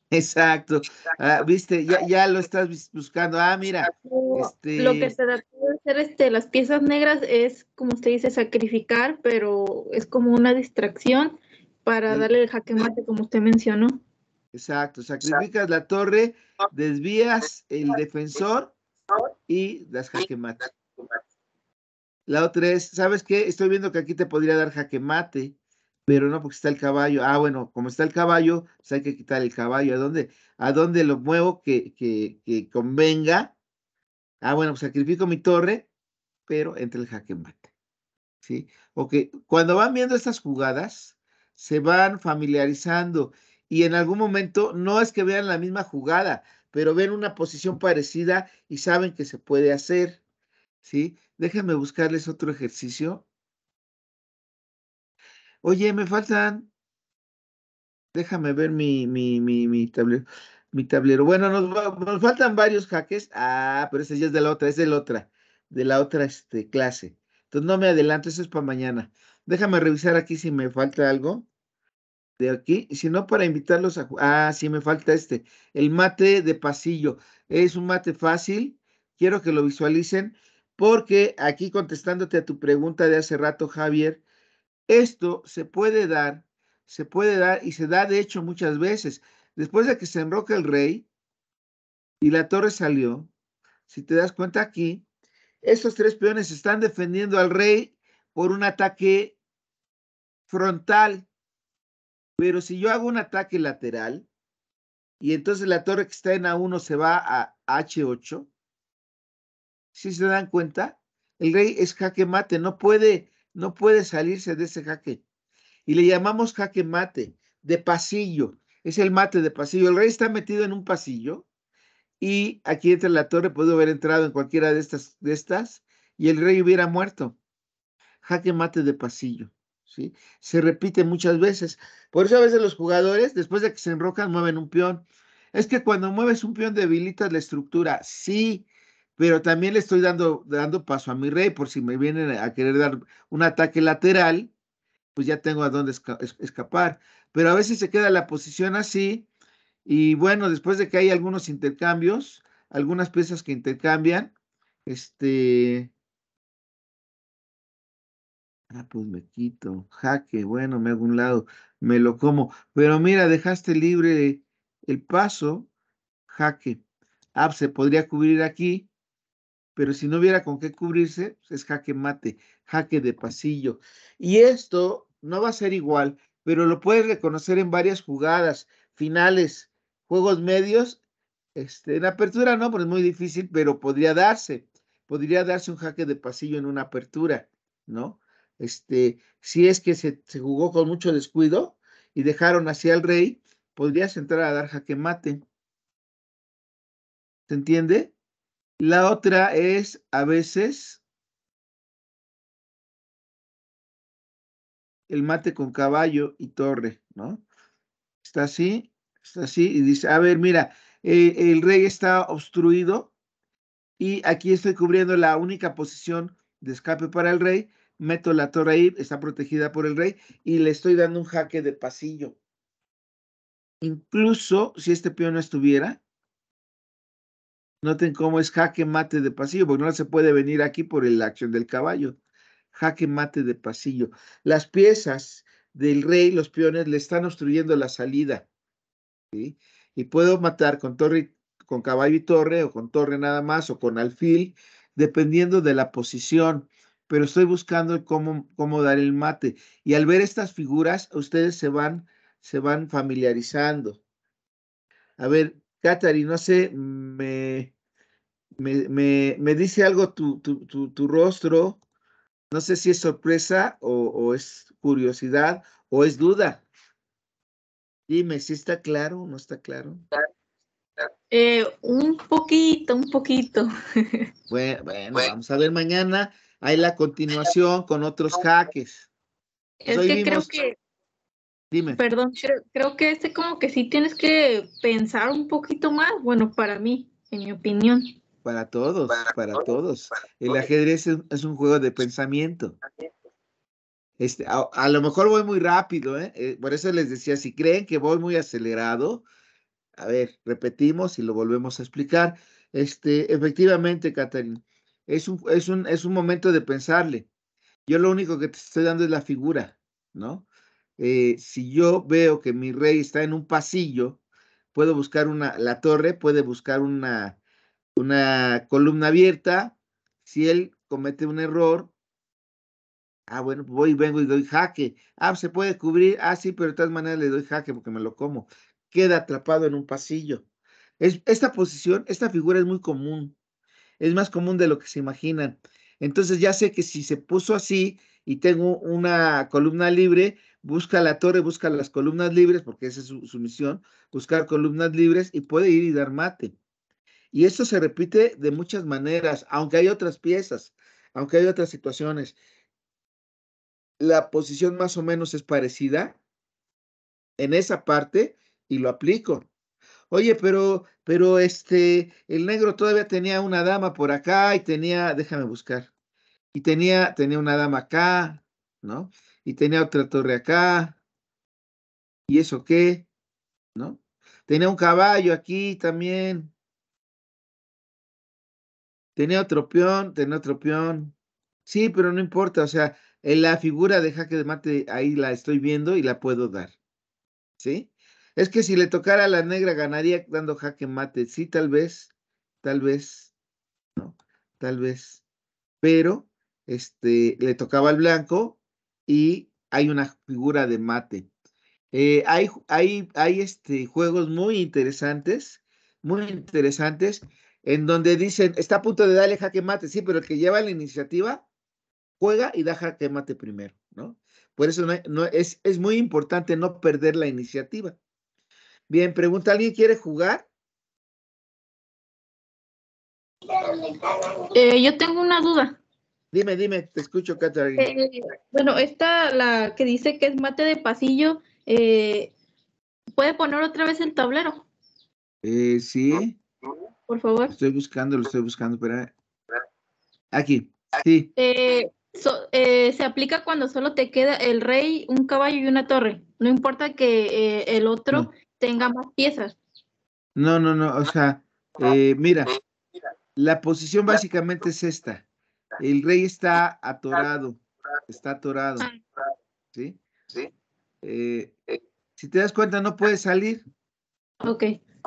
Exacto. Ah, viste, ya, lo estás buscando. Ah, mira. Lo este que se trató de hacer este, las piezas negras es, como usted dice, sacrificar, pero es como una distracción para darle el jaque mate, como usted mencionó. Exacto. Sacrificas la torre, desvías el defensor y das jaque mate. La otra es, ¿sabes qué? Estoy viendo que aquí te podría dar jaque mate, pero no porque está el caballo. Ah, bueno, como está el caballo, pues hay que quitar el caballo. ¿A dónde, a dónde lo muevo que, que, que convenga? Ah, bueno, pues sacrifico mi torre, pero entre el jaque mate. ¿Sí? Ok, cuando van viendo estas jugadas, se van familiarizando y en algún momento no es que vean la misma jugada, pero ven una posición parecida y saben que se puede hacer. ¿Sí? Déjame buscarles otro ejercicio. Oye, me faltan. Déjame ver mi, mi, mi, mi tablero. Mi tablero. Bueno, nos, nos faltan varios jaques. Ah, pero ese ya es de la otra, es de la otra, de la otra este, clase. Entonces no me adelanto, eso es para mañana. Déjame revisar aquí si me falta algo de aquí, sino para invitarlos a... Ah, sí, me falta este, el mate de pasillo. Es un mate fácil, quiero que lo visualicen, porque aquí contestándote a tu pregunta de hace rato, Javier, esto se puede dar, se puede dar y se da de hecho muchas veces. Después de que se enroca el rey y la torre salió, si te das cuenta aquí, estos tres peones están defendiendo al rey por un ataque frontal pero si yo hago un ataque lateral y entonces la torre que está en A1 se va a H8, si se dan cuenta? El rey es jaque mate, no puede, no puede salirse de ese jaque. Y le llamamos jaque mate, de pasillo. Es el mate de pasillo. El rey está metido en un pasillo y aquí entra la torre, puede haber entrado en cualquiera de estas, de estas y el rey hubiera muerto. Jaque mate de pasillo. ¿sí? Se repite muchas veces. Por eso a veces los jugadores, después de que se enrocan, mueven un peón. Es que cuando mueves un peón debilitas la estructura, sí, pero también le estoy dando, dando paso a mi rey por si me vienen a querer dar un ataque lateral, pues ya tengo a dónde escapar. Pero a veces se queda la posición así y bueno, después de que hay algunos intercambios, algunas piezas que intercambian, este, Ah, pues me quito. Jaque, bueno, me hago un lado, me lo como. Pero mira, dejaste libre el paso. Jaque. Ah, pues, se podría cubrir aquí, pero si no hubiera con qué cubrirse, pues, es jaque mate, jaque de pasillo. Y esto no va a ser igual, pero lo puedes reconocer en varias jugadas, finales, juegos medios. Este, en apertura no, Pues es muy difícil, pero podría darse. Podría darse un jaque de pasillo en una apertura, ¿no? este, si es que se, jugó con mucho descuido y dejaron hacia el rey, podrías entrar a dar jaque mate. ¿Se entiende? La otra es a veces el mate con caballo y torre, ¿no? Está así, está así y dice, a ver, mira, eh, el rey está obstruido y aquí estoy cubriendo la única posición de escape para el rey meto la torre ahí, está protegida por el rey y le estoy dando un jaque de pasillo. Incluso si este peón no estuviera, noten cómo es jaque mate de pasillo, porque no se puede venir aquí por la acción del caballo. Jaque mate de pasillo. Las piezas del rey, los peones, le están obstruyendo la salida. Y puedo matar con torre, con caballo y torre, o con torre nada más, o con alfil, dependiendo de la posición pero estoy buscando cómo, cómo dar el mate. Y al ver estas figuras, ustedes se van, se van familiarizando. A ver, Katari, no sé, me, me, me, dice algo tu, tu, tu, rostro. No sé si es sorpresa o, o es curiosidad o es duda. Dime, si está claro o no está claro? Eh, un poquito, un poquito. bueno, vamos a ver mañana hay la continuación con otros jaques. Es que creo que. Dime. Perdón, creo, que este como que sí tienes que pensar un poquito más, bueno, para mí, en mi opinión. Para todos, para, todos. El ajedrez es, un juego de pensamiento. Este, a, lo mejor voy muy rápido, ¿eh? ¿eh? por eso les decía, si creen que voy muy acelerado, a ver, repetimos y lo volvemos a explicar. Este, efectivamente, Catarina. Es un, es un, momento de pensarle. Yo lo único que te estoy dando es la figura, ¿no? Eh, si yo veo que mi rey está en un pasillo, puedo buscar una, la torre, puede buscar una, una columna abierta. Si él comete un error, ah, bueno, voy, vengo y doy jaque. Ah, se puede cubrir, ah, sí, pero de todas maneras le doy jaque porque me lo como. Queda atrapado en un pasillo. Es, esta posición, esta figura es muy común es más común de lo que se imaginan. Entonces ya sé que si se puso así y tengo una columna libre, busca la torre, busca las columnas libres, porque esa es su, misión, buscar columnas libres y puede ir y dar mate. Y esto se repite de muchas maneras, aunque hay otras piezas, aunque hay otras situaciones. La posición más o menos es parecida en esa parte y lo aplico. Oye, pero, pero este, el negro todavía tenía una dama por acá y tenía, déjame buscar, y tenía, tenía una dama acá, ¿no? Y tenía otra torre acá, ¿y eso qué? ¿No? Tenía un caballo aquí también. Tenía otro peón, tenía otro peón. Sí, pero no importa, o sea, en la figura de jaque de mate ahí la estoy viendo y la puedo dar. ¿Sí? Es que si le tocara a la negra ganaría dando jaque mate. Sí, tal vez, tal vez, ¿no? Tal vez. Pero este, le tocaba al blanco y hay una figura de mate. Eh, hay hay, hay este, juegos muy interesantes, muy interesantes, en donde dicen, está a punto de darle jaque mate, sí, pero el que lleva la iniciativa juega y da jaque mate primero, ¿no? Por eso es, muy importante no perder la iniciativa. Bien, pregunta, ¿alguien quiere jugar? Eh, yo tengo una duda. Dime, dime, te escucho, Catherine. Eh, bueno, esta, la que dice que es mate de pasillo, eh, ¿puede poner otra vez el tablero? sí. Por favor. estoy buscando, lo estoy buscando, espera. Aquí, sí. se aplica cuando solo te queda el rey, un caballo y una torre. No importa que el otro tenga más piezas. No, no, no, o sea, eh, mira, la posición básicamente es esta. El rey está atorado, está atorado, ah. ¿sí? Sí. Eh, si te das cuenta, no puede salir. Ok.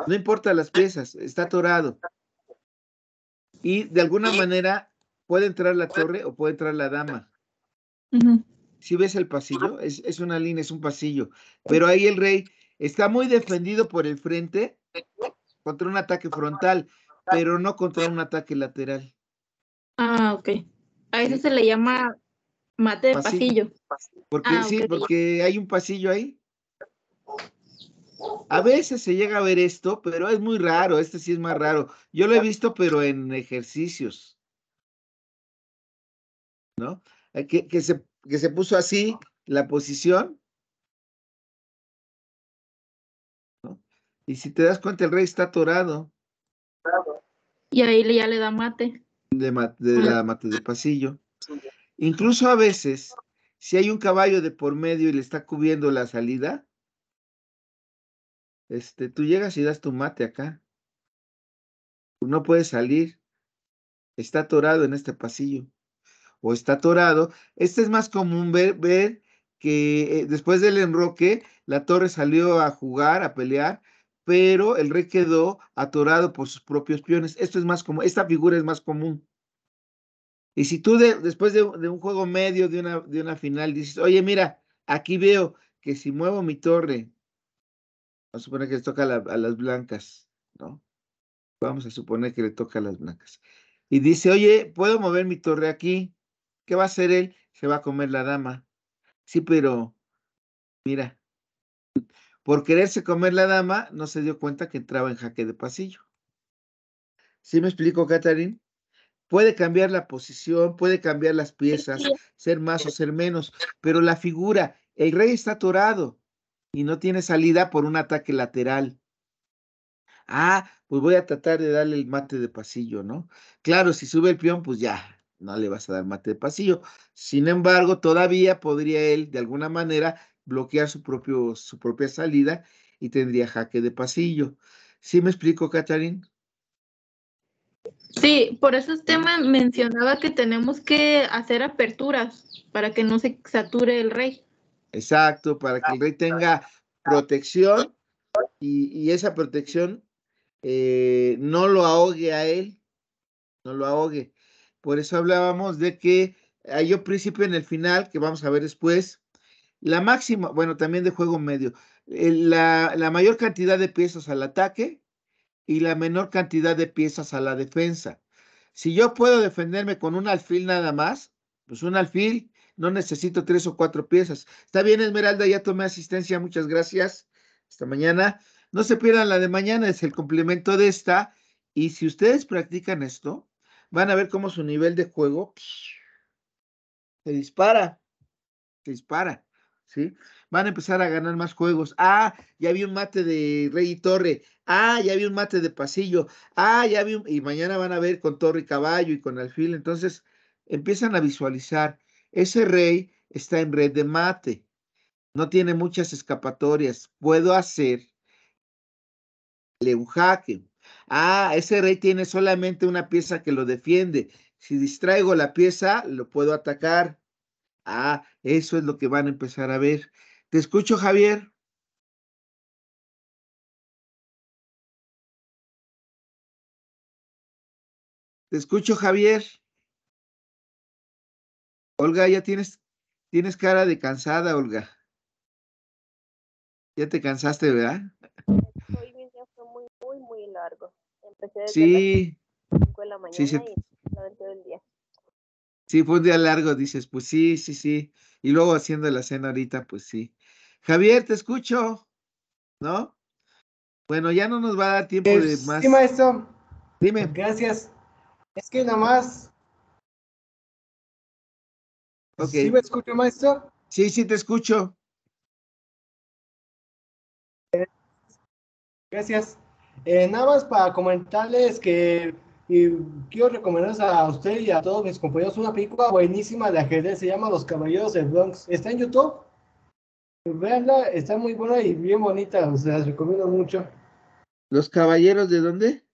No importa las piezas, está atorado. Y de alguna manera puede entrar la torre o puede entrar la dama. Si ves el pasillo, es, es, una línea, es un pasillo. Pero ahí el rey Está muy defendido por el frente contra un ataque frontal, pero no contra un ataque lateral. Ah, ok. A eso se le llama mate de pasillo. Porque ah, sí, porque hay un pasillo ahí. A veces se llega a ver esto, pero es muy raro. Este sí es más raro. Yo lo he visto, pero en ejercicios. ¿No? Que, que, se, que se puso así la posición Y si te das cuenta, el rey está atorado. Y ahí ya le da mate. De, mate de pasillo. Incluso a veces, si hay un caballo de por medio y le está cubriendo la salida, este, tú llegas y das tu mate acá. No puedes salir. Está atorado en este pasillo. O está atorado. Este es más común ver, que eh, después del enroque, la torre salió a jugar, a pelear, pero el rey quedó atorado por sus propios peones. Esto es más como, esta figura es más común. Y si tú después de, un juego medio, de una, final, dices, oye, mira, aquí veo que si muevo mi torre, vamos a suponer que le toca a las blancas, ¿no? Vamos a suponer que le toca a las blancas. Y dice, oye, ¿puedo mover mi torre aquí? ¿Qué va a hacer él? Se va a comer la dama. Sí, pero mira, por quererse comer la dama, no se dio cuenta que entraba en jaque de pasillo. ¿Sí me explico, Catherine? Puede cambiar la posición, puede cambiar las piezas, ser más o ser menos, pero la figura, el rey está atorado y no tiene salida por un ataque lateral. Ah, pues voy a tratar de darle el mate de pasillo, ¿no? Claro, si sube el peón, pues ya, no le vas a dar mate de pasillo. Sin embargo, todavía podría él, de alguna manera, bloquear su, propio, su propia salida y tendría jaque de pasillo. ¿Sí me explico, Catherine? Sí, por eso este tema mencionaba que tenemos que hacer aperturas para que no se sature el rey. Exacto, para que el rey tenga protección y, esa protección eh, no lo ahogue a él, no lo ahogue. Por eso hablábamos de que hay ah, un principio en el final que vamos a ver después, la máxima, bueno, también de juego medio, la, mayor cantidad de piezas al ataque y la menor cantidad de piezas a la defensa. Si yo puedo defenderme con un alfil nada más, pues un alfil, no necesito tres o cuatro piezas. Está bien, Esmeralda, ya tomé asistencia, muchas gracias. Hasta mañana. No se pierdan la de mañana, es el complemento de esta. Y si ustedes practican esto, van a ver cómo su nivel de juego se dispara, se dispara. ¿sí? Van a empezar a ganar más juegos. Ah, ya vi un mate de Rey y Torre. Ah, ya vi un mate de Pasillo. Ah, ya vi un... Y mañana van a ver con Torre y Caballo y con Alfil. Entonces, empiezan a visualizar. Ese rey está en red de mate. No tiene muchas escapatorias. Puedo hacer un Ah, ese rey tiene solamente una pieza que lo defiende. Si distraigo la pieza, lo puedo atacar. Ah, eso es lo que van a empezar a ver. Te escucho, Javier. Te escucho, Javier. Olga, ya tienes, tienes cara de cansada, Olga. Ya te cansaste, ¿verdad? Hoy mi día fue muy, muy, muy largo. Empecé desde sí. 5 de la mañana sí, se... y todo el día. Sí, fue un día largo, dices, pues sí, sí, sí. Y luego haciendo la cena ahorita, pues sí. Javier, te escucho, ¿no? Bueno, ya no nos va a dar tiempo de más. Sí, maestro. Dime. Gracias. Es que nada más. Okay. ¿Sí me escucho, maestro? Sí, sí, te escucho. Gracias. Eh, nada más para comentarles que y quiero recomendarles a usted y a todos mis compañeros una película buenísima de ajedrez, se llama Los Caballeros del Bronx. Está en YouTube. Veanla, está muy buena y bien bonita, o sea, las recomiendo mucho. ¿Los Caballeros de dónde?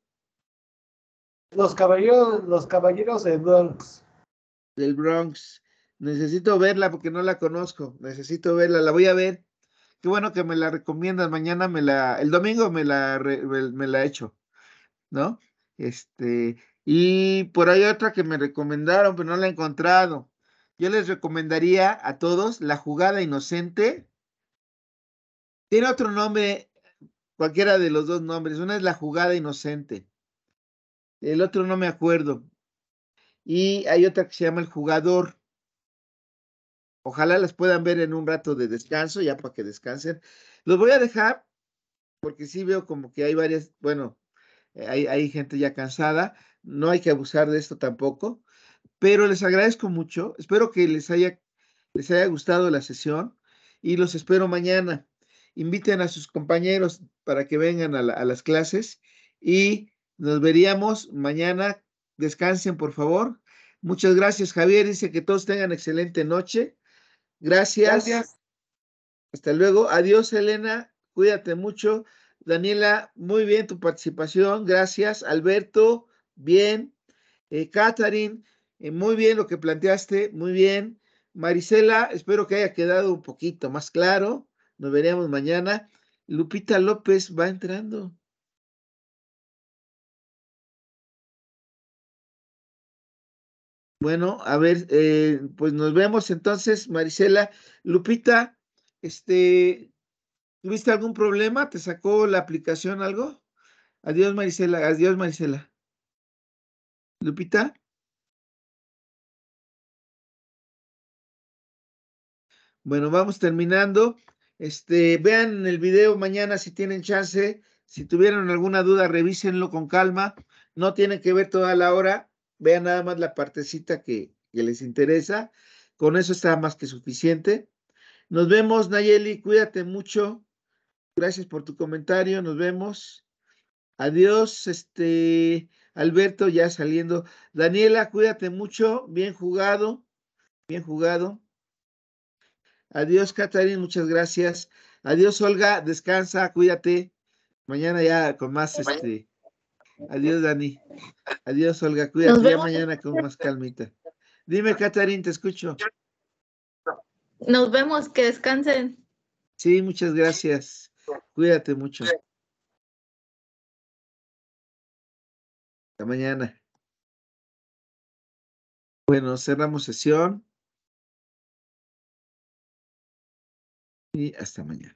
Los Caballeros, los Caballeros del Bronx. Del Bronx. Necesito verla porque no la conozco. Necesito verla, la voy a ver. Qué bueno que me la recomiendas. Mañana me la, el domingo me la, me la echo, ¿no? Este, y por ahí otra que me recomendaron, pero no la he encontrado. Yo les recomendaría a todos la jugada inocente. Tiene otro nombre, cualquiera de los dos nombres. Una es la jugada inocente. El otro no me acuerdo. Y hay otra que se llama el jugador. Ojalá las puedan ver en un rato de descanso, ya para que descansen. Los voy a dejar porque sí veo como que hay varias, bueno, eh, hay, gente ya cansada, no hay que abusar de esto tampoco, pero les agradezco mucho, espero que les haya, les haya gustado la sesión y los espero mañana. Inviten a sus compañeros para que vengan a, las clases y nos veríamos mañana. Descansen, por favor. Muchas gracias, Javier. Dice que todos tengan excelente noche. gracias. Hasta luego. Adiós, Elena. Cuídate mucho. Daniela, muy bien tu participación, gracias. Alberto, bien. Eh, Catherine, eh, muy bien lo que planteaste, muy bien. Marisela, espero que haya quedado un poquito más claro. Nos veremos mañana. Lupita López va entrando. Bueno, a ver, eh, pues nos vemos entonces, Marisela. Lupita, este, ¿Tuviste algún problema? ¿Te sacó la aplicación algo? Adiós, Marisela. Adiós, Marisela. Lupita. Bueno, vamos terminando. Este, vean el video mañana si tienen chance. Si tuvieron alguna duda, revísenlo con calma. No tienen que ver toda la hora. Vean nada más la partecita que les interesa. Con eso está más que suficiente. Nos vemos, Nayeli. Cuídate mucho gracias por tu comentario, nos vemos. Adiós, este Alberto, ya saliendo. Daniela, cuídate mucho, bien jugado, bien jugado. Adiós, Katarín, muchas gracias. Adiós, Olga, descansa, cuídate. Mañana ya con más este. Adiós, Dani. Adiós, Olga, cuídate ya mañana con más calmita. Dime, Katarín, te escucho. Nos vemos, que descansen. Sí, muchas gracias. Cuídate mucho. Hasta mañana. Bueno, cerramos sesión. Y hasta mañana.